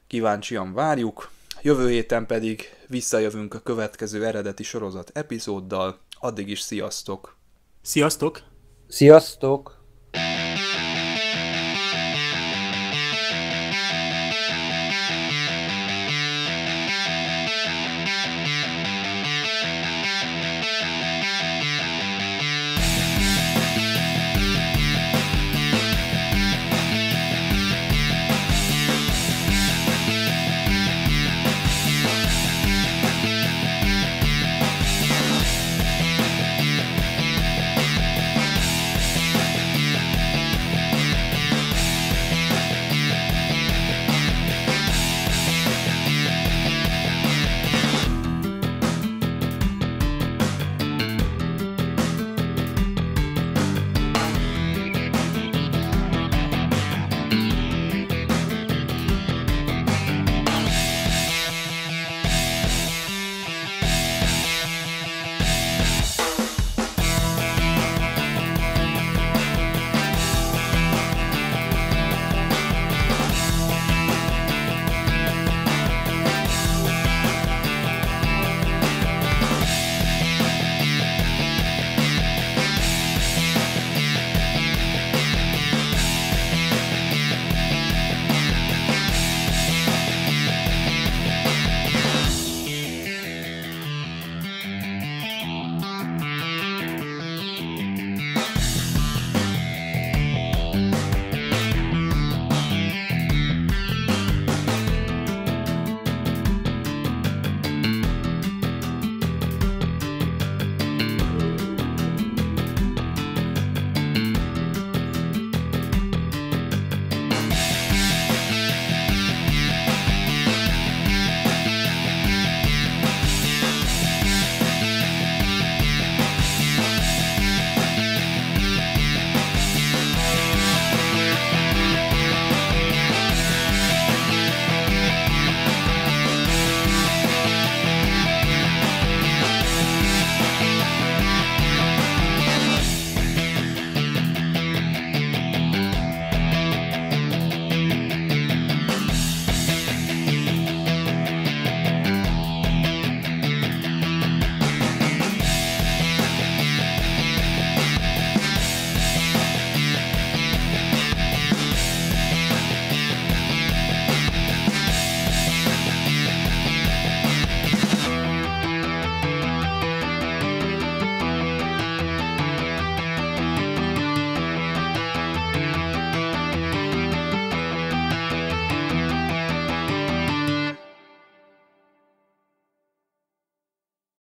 Kíváncsian várjuk. Jövő héten pedig visszajövünk a következő eredeti sorozat epizóddal. Addig is sziasztok! Sziasztok! Sziasztok!